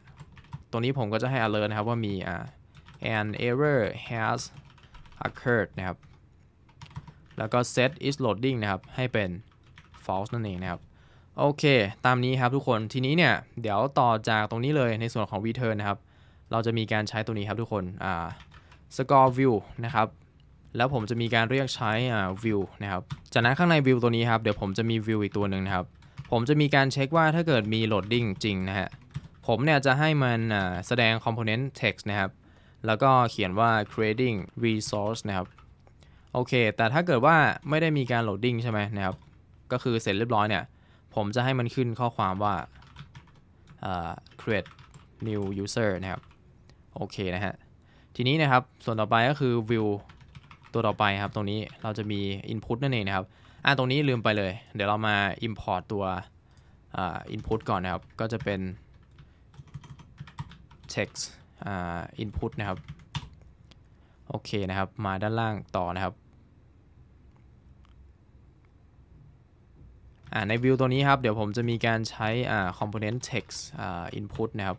ตรงนี้ผมก็จะให้ alert นะครับว่ามีอ an error has occurred นะครับแล้วก็ set is loading นะครับ ให้เป็น false นั่นเองนะครับ โอเค ตามนี้ครับทุกคน ทีนี้ เนี่ย เดี๋ยวต่อจากตรงนี้เลย ในส่วนของ return นะครับ เราจะมีการใช้ตัวนี้ครับทุกคน อ่า score view นะครับ แล้วผมจะมีการเรียกใช้ อ่า view นะครับจากนั้นข้างใน view ตัวนี้ครับ เดี๋ยวผมจะมี view อีกตัวหนึ่งนะครับ ผมจะมีการเช็คว่าถ้าเกิดมี loading จริงนะฮะ ผมเนี่ยจะให้มันแสดง component text นะครับ แล้วก็เขียนว่า creating resource นะครับโอเค แต่ถ้าเกิดว่าไม่ได้มีการโหลดดิ้งใช่ไหมนะครับ ก็คือเสร็จเรียบร้อยเนี่ย ผมจะให้มันขึ้นข้อความว่า create new user นะครับ โอเคนะฮะ ทีนี้นะครับ ส่วนต่อไปก็คือ view ตัวต่อไปครับ ตรงนี้เราจะมี input นั่นเองนะครับ อ่าตรงนี้ลืมไปเลย เดี๋ยวเรามา import ตัว input ก่อนนะครับ ก็จะเป็น text input นะครับโอเคนะครับ มาด้านล่างต่อนะครับ ในวิวตัวนี้ครับ เดี๋ยวผมจะมีการใช้คอมโพเนนต text input นะครับ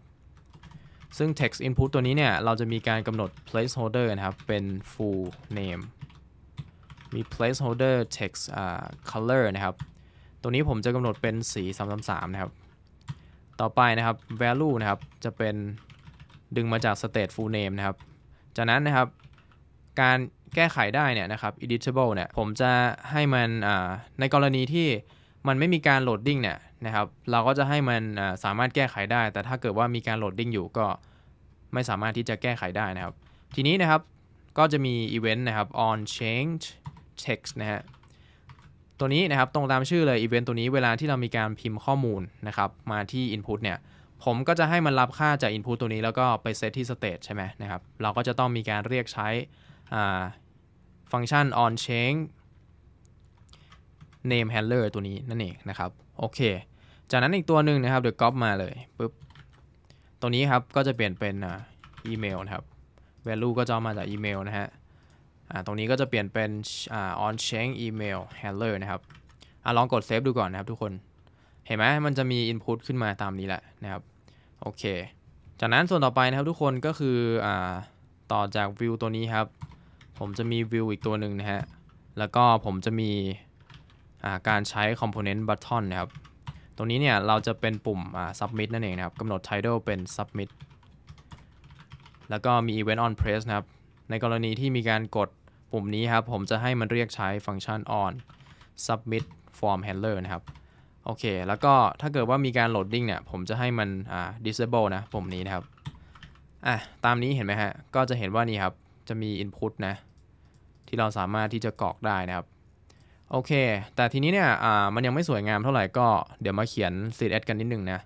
ซึ่ง text input ตัวนี้เนี่ย เราจะมีการกำหนด placeholder นะครับ เป็น full name มี placeholder text color นะครับ ตัวนี้ผมจะกำหนดเป็นสี 333 นะครับ ต่อไปนะครับ value นะครับ จะเป็นดึงมาจาก state full name นะครับ จากนั้นนะครับการแก้ไขได้เนี่ยนะครับ editable เนี่ยผมจะให้ มันในกรณีที่ มันไม่มีการโหลดดิ้งเนี่ยนะครับเราก็จะให้มันสามารถแก้ไขได้ แต่ถ้าเกิดว่ามีการโหลดดิ้งอยู่ก็ไม่สามารถที่จะแก้ไขได้นะครับ ทีนี้นะครับก็จะมี event นะครับ on change text นะฮะตัวนี้นะครับตรงตามชื่อเลย event ตตัวนี้เวลาที่เรามีการพิมพ์ข้อมูลนะครับมาที่ input เนี่ยผมก็จะให้มันรับค่าจาก input ตัวนี้ แล้วก็ไปเซตที่ state ใช่ไหมนะครับเราก็จะต้องมีการเรียกใช้ฟังก์ชัน on change name handler ตัวนี้นั่นเองนะครับโอเคจากนั้นอีกตัวหนึ่งนะครับเดี๋ยวก๊อปมาเลยปุ๊บตัวนี้ครับก็จะเปลี่ยนเป็นอีเมลนะครับ value ก็จะมาจากอีเมลนะฮะตรงนี้ก็จะเปลี่ยนเป็น on change email handler นะครับอลองกดเซฟดูก่อนนะครับทุกคนเห็นไหมมันจะมี input ขึ้นมาตามนี้แหละนะครับโอเค จากนั้นส่วนต่อไปนะครับทุกคนก็คืออต่อจาก view ตัวนี้ครับผมจะมีวิวอีกตัวหนึ่งนะฮะ แล้วก็ผมจะมีการใช้ component button นะครับ ตรงนี้เนี่ยเราจะเป็นปุ่ม submit นั่นเองนะครับ กำหนด title เป็น submit แล้วก็มี event on press นะครับ ในกรณีที่มีการกดปุ่มนี้ครับ ผมจะให้มันเรียกใช้ฟังก์ชัน on submit form handler นะครับ โอเค แล้วก็ถ้าเกิดว่ามีการ loading เนี่ยผมจะให้มัน disable นะ ปุ่มนี้นะครับ อ่ะตามนี้เห็นไหมฮะ ก็จะเห็นว่านี่ครับ จะมี input นะที่เราสามารถที่จะกรอกได้นะครับ โอเค แต่ทีนี้เนี่ยมันยังไม่สวยงามเท่าไหร่ก็เดี๋ยวมาเขียน CSS กันนิดนึงนะ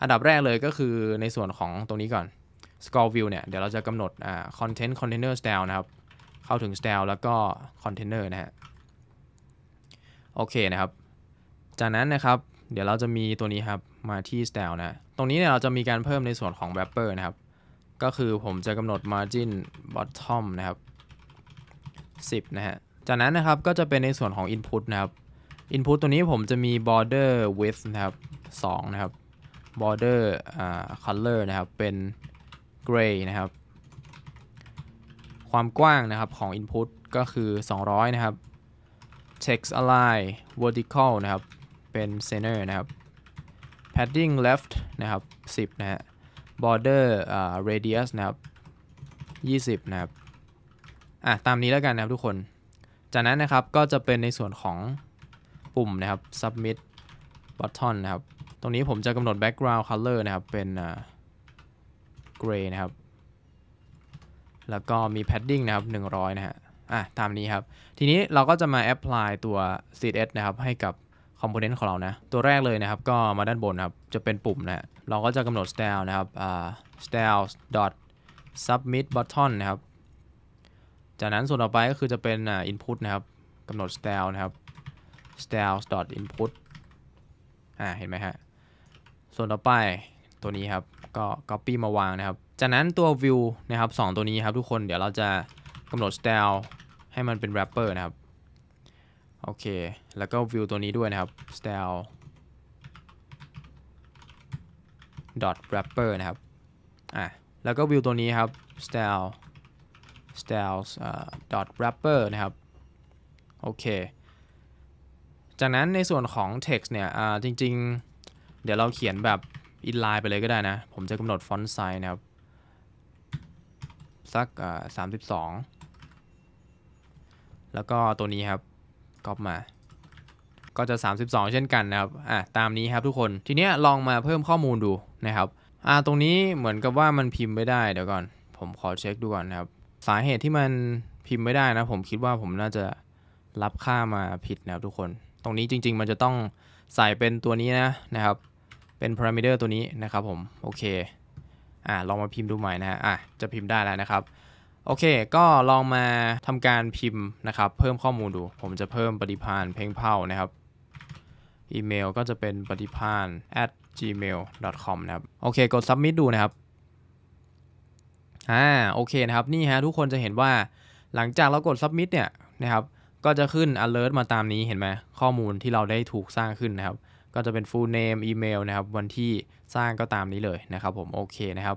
อันดับแรกเลยก็คือในส่วนของตรงนี้ก่อน Scroll View เนี่ย เดี๋ยวเราจะกำหนด Content Container Style นะครับ เข้าถึง Style แล้วก็ Container นะฮะโอเคนะครับ จากนั้นนะครับ เดี๋ยวเราจะมีตัวนี้ครับมาที่ Style นะ ตรงนี้เนี่ยเราจะมีการเพิ่มในส่วนของ Wrapper นะครับ ก็คือผมจะกำหนด Margin Bottom นะครับ10นะฮะจากนั้นนะครับก็จะเป็นในส่วนของ Input นะครับ Input ตัวนี้ผมจะมี border width นะครับ2นะครับ border uh, color นะครับเป็น gray นะครับ ความกว้างนะครับของ Input ก็คือ 200 นะครับ text align vertical นะครับเป็น center นะครับ padding left นะครับ10นะฮะ border uh, radius นะครับ20 นะครับอ่ะตามนี้แล้วกันนะครับทุกคน จากนั้นนะครับก็จะเป็นในส่วนของปุ่มนะครับ submit button นะครับ ตรงนี้ผมจะกำหนด background color นะครับ เป็น gray นะครับ แล้วก็มี padding นะครับ100 นะฮะ อ่ะตามนี้ครับ ทีนี้เราก็จะมา apply ตัว CSS นะครับ ให้กับ component ของเรานะ ตัวแรกเลยนะครับ ก็มาด้านบนนะครับ จะเป็นปุ่มนะเราก็จะกำหนด style นะครับ uh, styles dot submit button นะครับจากนั้นส่วนต่อไปก็คือจะเป็นอ่า input นะครับกำหนด style นะครับ s t y l e dot input อ่าเห็นไหมฮะส่วนต่อไปตัวนี้ครับก็ copy มาวางนะครับจากนั้นตัว view นะครับ2 ตัวนี้ครับ ทุกคนเดี๋ยวเราจะกำหนด style ให้มันเป็น wrapper นะครับโอเคแล้วก็ view ตัวนี้ด้วยนะครับ style dot wrapper นะครับอ่ะแล้วก็ view ตัวนี้ครับ style styles dot wrapper นะครับ โอเค จากนั้นในส่วนของ text เนี่ยจริง ๆ เดี๋ยวเราเขียนแบบ inline ไปเลยก็ได้นะ ผมจะกำหนดฟอนต์ไซส์นะครับสักสามสิบสองแล้วก็ตัวนี้ครับก๊อปมาก็จะ 32 เช่นกันนะครับอ่ะตามนี้ครับทุกคนทีเนี้ยลองมาเพิ่มข้อมูลดูนะครับอ่าตรงนี้เหมือนกับว่ามันพิมพ์ไม่ได้เดี๋ยวก่อนผมขอเช็คดูก่อนนะครับสาเหตุที่มันพิมพ์ไม่ได้นะ ผมคิดว่าผมน่าจะรับค่ามาผิดนะครับทุกคนตรงนี้จริงๆ มันจะต้องใส่เป็นตัวนี้นะนะครับ เป็นพารามิเตอร์ตัวนี้นะครับ ผมโอเคอ่าลองมาพิมพ์ดูใหม่นะฮะอ่ะจะพิมพ์ได้แล้วนะครับ โอเค ก็ลองมาทำการพิมพ์นะครับ เพิ่มข้อมูลดูผมจะเพิ่มปฏิพานเพลงเผานะครับอีเมลก็จะเป็นปฏิพาน at gmail.com นะครับโอเคกด submit ดูนะครับอ่าโอเคนะครับนี่ฮะทุกคนจะเห็นว่าหลังจากเรากด submit เนี่ยนะครับ ก็จะขึ้น alert มาตามนี้เห็นไหมข้อมูลที่เราได้ถูกสร้างขึ้นนะครับ ก็จะเป็น full name email นะครับวันที่สร้างก็ตามนี้เลยนะครับ ผมโอเคนะครับ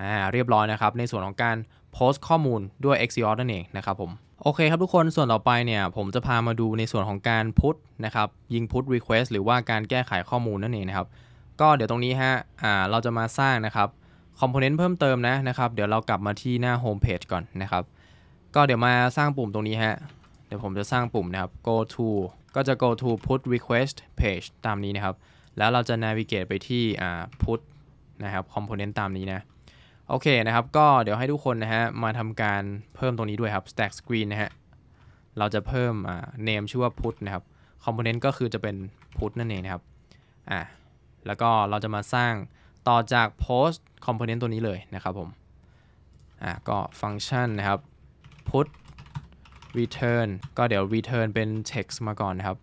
อ่าเรียบร้อยนะครับ ในส่วนของการโพสต์ข้อมูลด้วย Axios นั่นเองนะครับผมโอเคครับทุกคนส่วนต่อไปเนี่ย ผมจะพามาดูในส่วนของการพุทนะครับยิงพุท request หรือว่าการแก้ไขข้อมูล นั่นเองนะครับ ก็เดี๋ยวตรงนี้ฮะอ่าเราจะมาสร้างนะครับคอมโพเนนต์เพิ่มเติมนะนะครับเดี๋ยวเรากลับมาที่หน้าโฮมเพจก่อนนะครับ ก็เดี๋ยวมาสร้างปุ่มตรงนี้ฮะเดี๋ยวผมจะสร้างปุ่มนะครับ go to ก็จะ go to put request page ตามนี้นะครับ แล้วเราจะ navigate ไปที่อ่า put นะครับคอมโพเนนต์ตามนี้นะ โอเคนะครับ ก็เดี๋ยวให้ทุกคนนะฮะมาทำการเพิ่มตรงนี้ด้วยครับ stack screen นะฮะเราจะเพิ่มอ่า name ชื่อว่า put นะครับคอมโพเนนต์ก็คือจะเป็น put นั่นเองนะครับอ่าแล้วก็เราจะมาสร้างต่อจาก post component ตัวนี้เลยนะครับผม อ่า ก็ฟังก์ชันนะครับ put return ก็เดี๋ยว return เป็น text มาก่อนนะครับ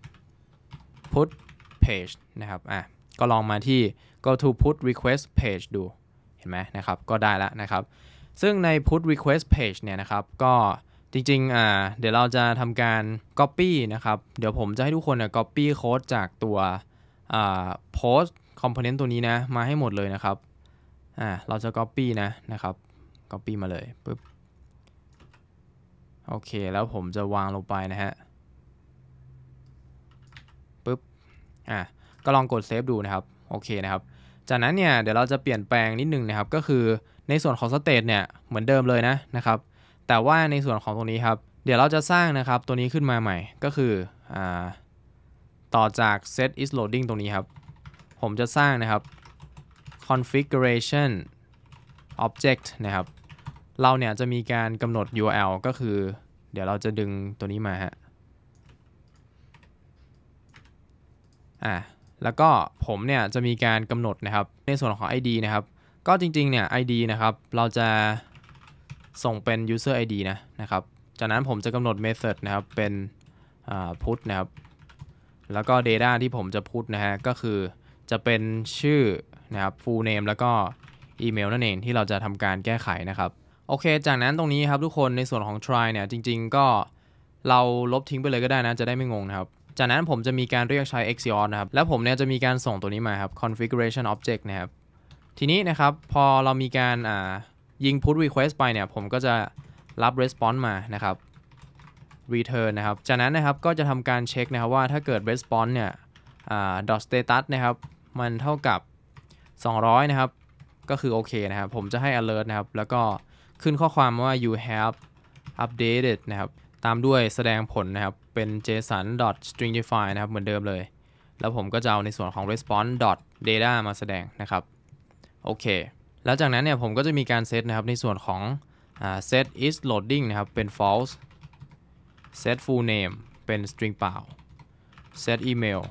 put page นะครับ อ่ะก็ลองมาที่ go to put request page ดู เห็นไหมนะครับ ก็ได้แล้วนะครับ ซึ่งใน put request page เนี่ยนะครับ ก็จริงๆ อ่า เดี๋ยวเราจะทำการ copy นะครับ เดี๋ยวผมจะให้ทุกคนนะ copy โค้ดจากตัว อ่า post คอมโพเนนต์ตัวนี้นะ มาให้หมดเลยนะครับอ่าเราจะ Copy นะนะครับ Copy มาเลย ปึ๊บ โอเค แล้วผมจะวางลงไปนะฮะ ปึ๊บ อ่าก็ลองกดเซฟดูนะครับ โอเคนะครับ จากนั้นเนี่ย เดี๋ยวเราจะเปลี่ยนแปลงนิดนึงนะครับ ก็คือ ในส่วนของสเตตเนี่ย เหมือนเดิมเลยนะนะครับ แต่ว่าในส่วนของตรงนี้ครับ เดี๋ยวเราจะสร้างนะครับ ตัวนี้ขึ้นมาใหม่ก็คือ อ่า ต่อจาก set is loading ตรงนี้ครับผมจะสร้างนะครับ configuration object นะครับ เราเนี่ยจะมีการกำหนด URL ก็คือเดี๋ยวเราจะดึงตัวนี้มาฮะ อ่ะแล้วก็ผมเนี่ยจะมีการกำหนดนะครับในส่วนของ ID นะครับ ก็จริงๆ เนี่ย ID นะครับเราจะส่งเป็น user ID นะนะครับ จากนั้นผมจะกำหนด method นะครับเป็น put นะครับ แล้วก็ data ที่ผมจะ put นะฮะก็คือจะเป็นชื่อนะครับ full name แล้วก็อีเมลนั่นเองที่เราจะทำการแก้ไขนะครับ โอเค จากนั้นตรงนี้ครับทุกคนในส่วนของ try เนี่ย จริงๆ ก็เราลบทิ้งไปเลยก็ได้นะ จะได้ไม่งงนะครับ จากนั้นผมจะมีการเรียกใช้ axios นะครับ แล้วผมเนี่ยจะมีการส่งตัวนี้มาครับ configuration object นะครับ ทีนี้นะครับพอเรามีการอ่ยิง p u t request ไปเนี่ย ผมก็จะรับ response มานะครับ return นะครับจากนั้นนะครับก็จะทำการเช็คนะครับว่าถ้าเกิด response เนี่ย dot status นะครับมันเท่ากับ 200 นะครับ ก็คือโอเคนะครับ ผมจะให้ alert นะครับ แล้วก็ขึ้นข้อความว่า you have updated นะครับ ตามด้วยแสดงผลนะครับ เป็น json stringify นะครับ เหมือนเดิมเลย แล้วผมก็จะเอาในส่วนของ response data มาแสดงนะครับ โอเค แล้วจากนั้นเนี่ยผมก็จะมีการเซตนะครับ ในส่วนของ set is loading นะครับ เป็น false set full name เป็น string เปล่า set email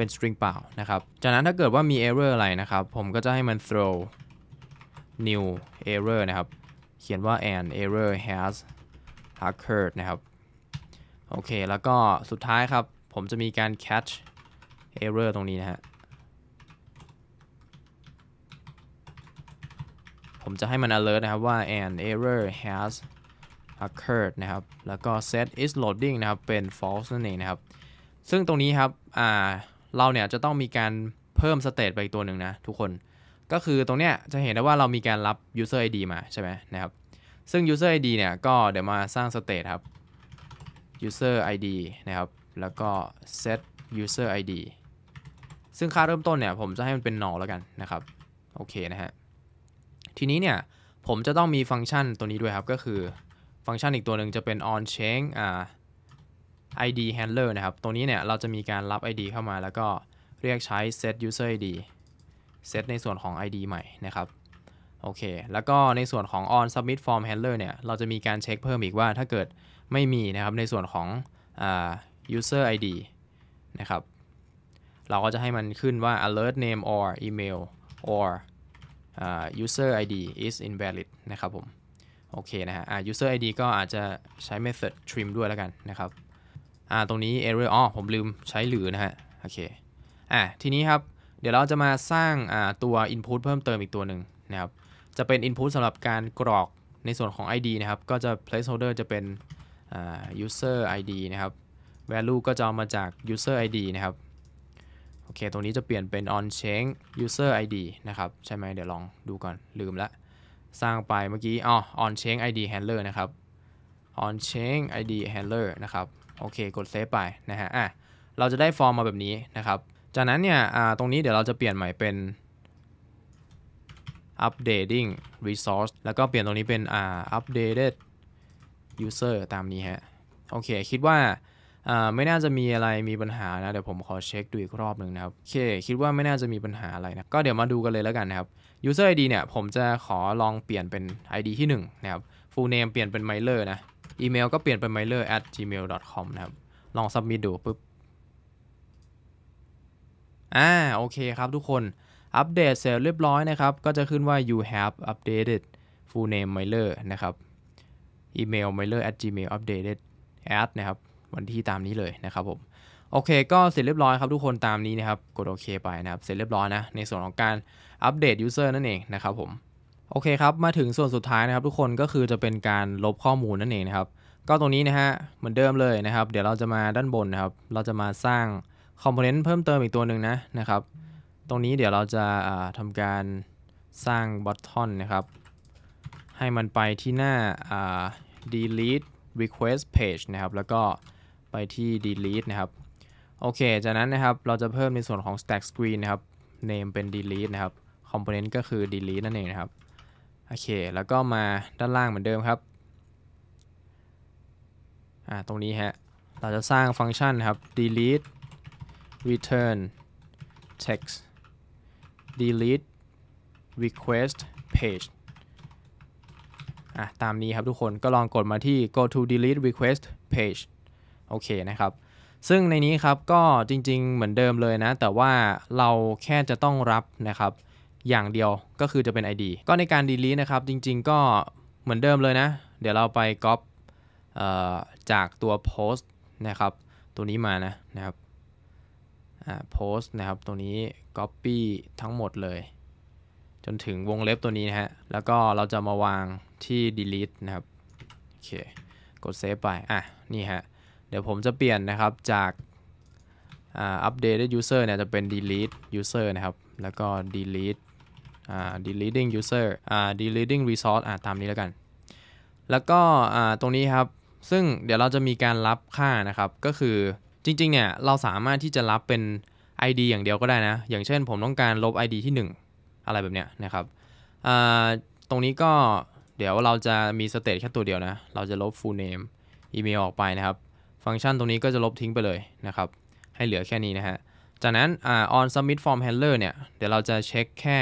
เป็น string เปล่านะครับจากนั้นถ้าเกิดว่ามี error อะไรนะครับ ผมก็จะให้มัน throw new error นะครับ เขียนว่า an error has occurred นะครับ โอเค แล้วก็สุดท้ายครับ ผมจะมีการ catch error ตรงนี้นะฮะ ผมจะให้มัน alert นะครับว่า an error has occurred นะครับ แล้วก็ set is loading นะครับ เป็น false นั่นเองนะครับ ซึ่งตรงนี้ครับ อ่าเราเนี่ยจะต้องมีการเพิ่มสเตตไปอีกตัวหนึ่งนะทุกคนก็คือตรงเนี้ยจะเห็นได้ว่าเรามีการรับ user id มาใช่ไหมนะครับซึ่ง user id เนี่ยก็เดี๋ยวมาสร้างสเตตครับ user id นะครับ แล้วก็ set user id ซึ่งค่าเริ่มต้นเนี่ยผมจะให้มันเป็น null แล้วกันนะครับ โอเคนะฮะ ทีนี้เนี่ยผมจะต้องมีฟังก์ชันตัวนี้ด้วยครับ ก็คือฟังก์ชันอีกตัวหนึ่งจะเป็น on change อ่า ID handler นะครับตรงนี้เนี่ยเราจะมีการรับ ID เข้ามาแล้วก็เรียกใช้ set user ID set ในส่วนของ ID ใหม่นะครับโอเคแล้วก็ในส่วนของ on submit form handler เนี่ยเราจะมีการเช็คเพิ่มอีกว่าถ้าเกิดไม่มีนะครับในส่วนของ user ID นะครับเราก็จะให้มันขึ้นว่า alert name or email or user ID is invalid นะครับผมโอเคนะฮะ user ID ก็อาจจะใช้ method trim ด้วยแล้วกันนะครับอ่าตรงนี้ area อ๋อผมลืมใช้หรือนะฮะโอเคอ่าทีนี้ครับเดี๋ยวเราจะมาสร้างอ่าตัว input เพิ่มเติมอีกตัวหนึ่งนะครับ จะเป็น input สำหรับการกรอกในส่วนของ ID นะครับ ก็จะ placeholder จะเป็นอ่า user ID นะครับ value ก็จะเอามาจาก user ID นะครับโอเคตรงนี้จะเปลี่ยนเป็น on change user ID นะครับ ใช่ไหมเดี๋ยวลองดูก่อนลืมละสร้างไปเมื่อกี้อ๋อ on change ID handler นะครับ on change ID handler นะครับโอเคกดเซฟไปนะฮะอ่ะเราจะได้ฟอร์มมาแบบนี้นะครับจากนั้นเนี่ยอ่าตรงนี้เดี๋ยวเราจะเปลี่ยนใหม่เป็น updating resource แล้วก็เปลี่ยนตรงนี้เป็นอ่า updated user ตามนี้ฮะโอเคคิดว่าไม่น่าจะมีอะไรมีปัญหานะเดี๋ยวผมขอเช็คดูอีกรอบหนึ่งนะครับโอเคคิดว่าไม่น่าจะมีปัญหาอะไรนะก็เดี๋ยวมาดูกันเลยแล้วกันนะครับ user id เนี่ยผมจะขอลองเปลี่ยนเป็น id ที่1นะครับ full name เปลี่ยนเป็น miler นะอีเมลก็เปลี่ยนเป็น mailer at gmail com นะครับ ลองสม b m i t ดูปุ๊บอ่าโอเค ครับทุกคนอัปเดตเสร็จเรียบร้อยนะครับ ก็จะขึ้นว่า you have updated full name mailer นะครับอีเมล mailer at gmail updated at นะครับวันที่ตามนี้เลยนะครับผมโอเค ก็เสร็จเรียบร้อย ครับ ทุกคนตามนี้นะครับกดโอเคไปนะครับเสร็จเรียบร้อยนะ ในส่วนของการอัปเดต user นั่นเองนะครับผมโอเคครับมาถึงส่วนสุดท้ายนะครับ ทุกคนก็คือจะเป็นการลบข้อมูลนั่นเองนะครับก็ตรงนี้นะฮะเหมือนเดิมเลยนะครับ เดี๋ยวเราจะมาด้านบนนะครับ เราจะมาสร้างคอมโพเนนต์เพิ่มเติมอีกตัวหนึ่งนะนะครับ ตรงนี้เดี๋ยวเราจะทำการสร้างบอททอนนะครับให้มันไปที่หน้า delete request page นะครับแล้วก็ไปที่ delete นะครับโอเคจากนั้นนะครับเราจะเพิ่มในส่วนของ stack screen นะครับ name เป็น delete นะครับ component ก็คือ delete นั่นเองนะครับโอเค แล้วก็มาด้านล่างเหมือนเดิมครับ อ่า ตรงนี้ฮะ เราจะสร้างฟังก์ชันครับ delete return text delete request page อ่าตามนี้ครับทุกคน ก็ลองกดมาที่ go to delete request page โอเคนะครับ ซึ่งในนี้ครับก็จริงๆ เหมือนเดิมเลยนะ แต่ว่าเราแค่จะต้องรับนะครับอย่างเดียวก็คือจะเป็น ID ก็ในการ delete นะครับจริงๆ ก็เหมือนเดิมเลยนะ เดี๋ยวเราไปก๊อปจากตัว post นะครับ ตัวนี้มานะ นะครับ post นะครับ ตัวนี้ copy ทั้งหมดเลย จนถึงวงเล็บตัวนี้นะฮะแล้วก็เราจะมาวางที่ delete นะครับ โอเค กด save ไป อ่ะ นี่ฮะเดี๋ยวผมจะเปลี่ยนนะครับ จากอัปเดต user เนี่ยจะเป็น delete user นะครับแล้วก็ delete deleting user deleting resource ตามนี้แล้วกัน แล้วก็ตรงนี้ครับ ซึ่งเดี๋ยวเราจะมีการรับค่านะครับ ก็คือจริง ๆ เนี่ย เราสามารถที่จะรับเป็น ID อย่างเดียวก็ได้นะ อย่างเช่นผมต้องการลบ ID ที่ 1 อะไรแบบเนี้ยนะครับตรงนี้ก็เดี๋ยวเราจะมีสเตตแค่ตัวเดียวนะ เราจะลบ full name อีเมลออกไปนะครับ ฟังก์ชันตรงนี้ก็จะลบทิ้งไปเลยนะครับ ให้เหลือแค่นี้นะฮะ จากนั้น on submit form handler เนี่ยเดี๋ยวเราจะเช็คแค่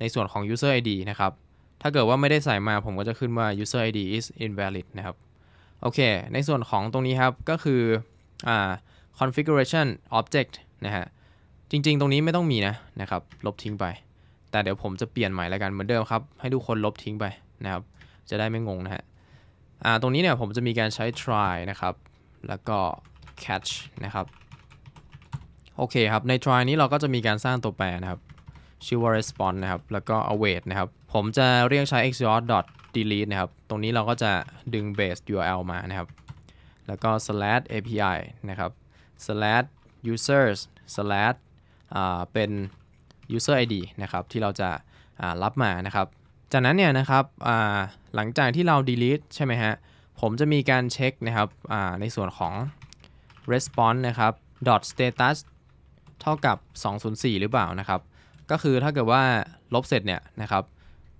ในส่วนของ user id นะครับ ถ้าเกิดว่าไม่ได้ใส่มาผมก็จะขึ้นว่า user id is invalid นะครับ โอเค ในส่วนของตรงนี้ครับก็คืออ configuration object นะฮะ จริงๆ ตรงนี้ไม่ต้องมีนะนะครับ ลบทิ้งไป แต่เดี๋ยวผมจะเปลี่ยนใหม่แล้วกัน เหมือนเดิมครับ ให้ทุกคนลบทิ้งไปนะครับ จะได้ไม่งงนะฮะะตรงนี้เนี่ยผมจะมีการใช้ try นะครับ แล้วก็ catch นะครับ โอเคครับใน try นี้เราก็จะมีการสร้างตัวแปรนะครับชื่อว่า response นะครับ แล้วก็ await นะครับ ผมจะเรียกใช้ exhaust delete นะครับ ตรงนี้เราก็จะดึง base url มา นะครับ แล้วก็ slash api นะครับ slash users slash เป็น user id นะครับ ที่เราจะรับมานะครับ จากนั้นเนี่ยนะครับหลังจากที่เรา delete ใช่ไหมฮะ ผมจะมีการเช็คนะครับในส่วนของ response นะครับ dot status เท่ากับ 204 หรือเปล่านะครับก็คือถ้าเกิดว่าลบเสร็จเนี่ยนะครับ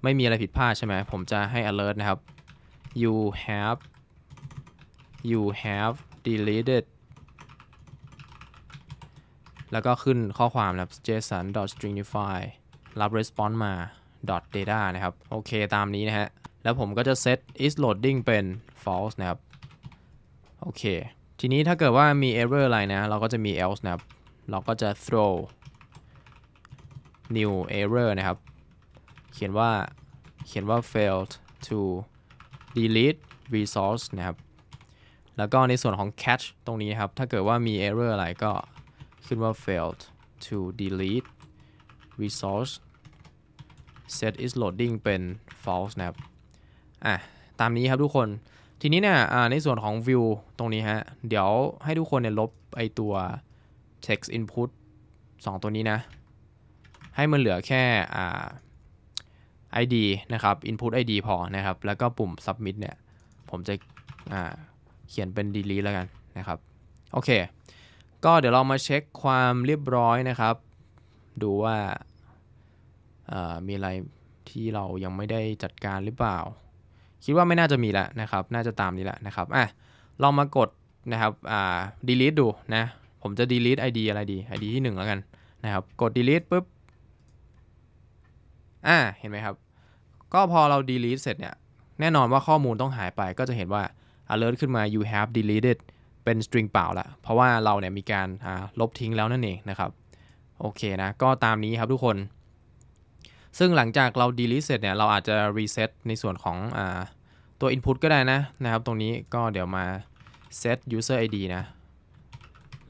ไม่มีอะไรผิดพลาดใช่ไหมผมจะให้ alert นะครับ you have you have deleted แล้วก็ขึ้นข้อความนะครับ json stringify รับ response มา data นะครับ โอเค ตามนี้นะฮะแล้วผมก็จะ set is loading เป็น false นะครับ โอเค ทีนี้ถ้าเกิดว่ามี error อะไรนะ เราก็จะมี else นะครับ เราก็จะ throw new error นะครับ เขียนว่า เขียนว่า failed to delete resource นะครับ แล้วก็ในส่วนของ catch ตรงนี้ครับ ถ้าเกิดว่ามี error อะไรก็ขึ้นว่า failed to delete resource set is loading เป็น false นะครับอ่ะตามนี้ครับทุกคน ทีนี้เนี่ยในส่วนของ view ตรงนี้ฮะ เดี๋ยวให้ทุกคนเนี่ยลบไอตัว text input 2 ตัวนี้นะให้มันเหลือแค่ ID นะครับ input ID พอนะครับ แล้วก็ปุ่ม submit เนี่ย ผมจะเขียนเป็น delete แล้วกันนะครับ โอเค ก็เดี๋ยวเรามาเช็คความเรียบร้อยนะครับ ดูว่าามีอะไรที่เรายังไม่ได้จัดการหรือเปล่า คิดว่าไม่น่าจะมีแล้วนะครับ น่าจะตามนี้แหละนะครับอ่ะลองมากดนะครับอ่า delete ดูนะ ผมจะ delete ID อะไรดี ID ที่1แล้วกันนะครับ กด delete ปุ๊บอ่าเห็นไหมครับก็พอเรา delete เสร็จเนี่ย แน่นอนว่าข้อมูลต้องหายไปก็จะเห็นว่า alert ขึ้นมา you have deleted เป็น string เปล่าละเพราะว่าเราเนี่ยมีการลบทิ้งแล้วนั่นเองนะครับโอเคนะ ก็ตามนี้ครับทุกคน ซึ่งหลังจากเรา delete เสร็จเนี่ย เราอาจจะ reset ในส่วนของอตัว input ก็ได้นะนะครับ ตรงนี้ก็เดี๋ยวมา set user id นะ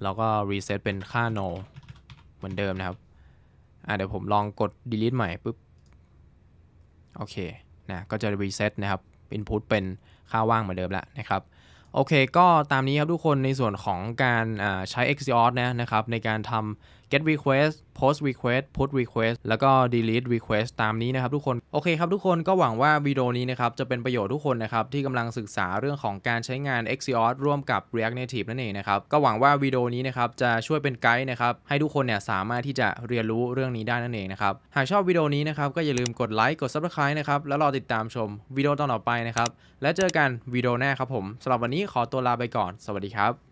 แล้วก็ reset เป็นค่า null เหมือนเดิมนะครับเดี๋ยวผมลองกด delete ใหม่ปุ๊บโอเค นะ ก็จะรีเซ็ตนะครับอินพุตเป็นค่าว่างเหมือนเดิมแล้วนะครับ โอเค ก็ตามนี้ครับทุกคน ในส่วนของการใช้ XOR นะนะครับ ในการทำ get request post request put request แล้วก็ delete request ตามนี้นะครับทุกคน โอเคครับทุกคนก็หวังว่าวิดีโอนี้นะครับจะเป็นประโยชน์ทุกคนนะครับที่กำลังศึกษาเรื่องของการใช้งาน Axios ร่วมกับ React Native นั่นเองนะครับก็หวังว่าวิดีโอนี้นะครับจะช่วยเป็นไกด์นะครับให้ทุกคนเนี่ยสามารถที่จะเรียนรู้เรื่องนี้ได้นั่นเองนะครับหากชอบวิดีโอนี้นะครับก็อย่าลืมกดไลค์กด subscribe นะครับแล้วรอติดตามชมวิดีโอตอนต่อไปนะครับและเจอกันวิดีโอหน้าครับผมสำหรับวันนี้ขอตัวลาไปก่อน สวัสดีครับ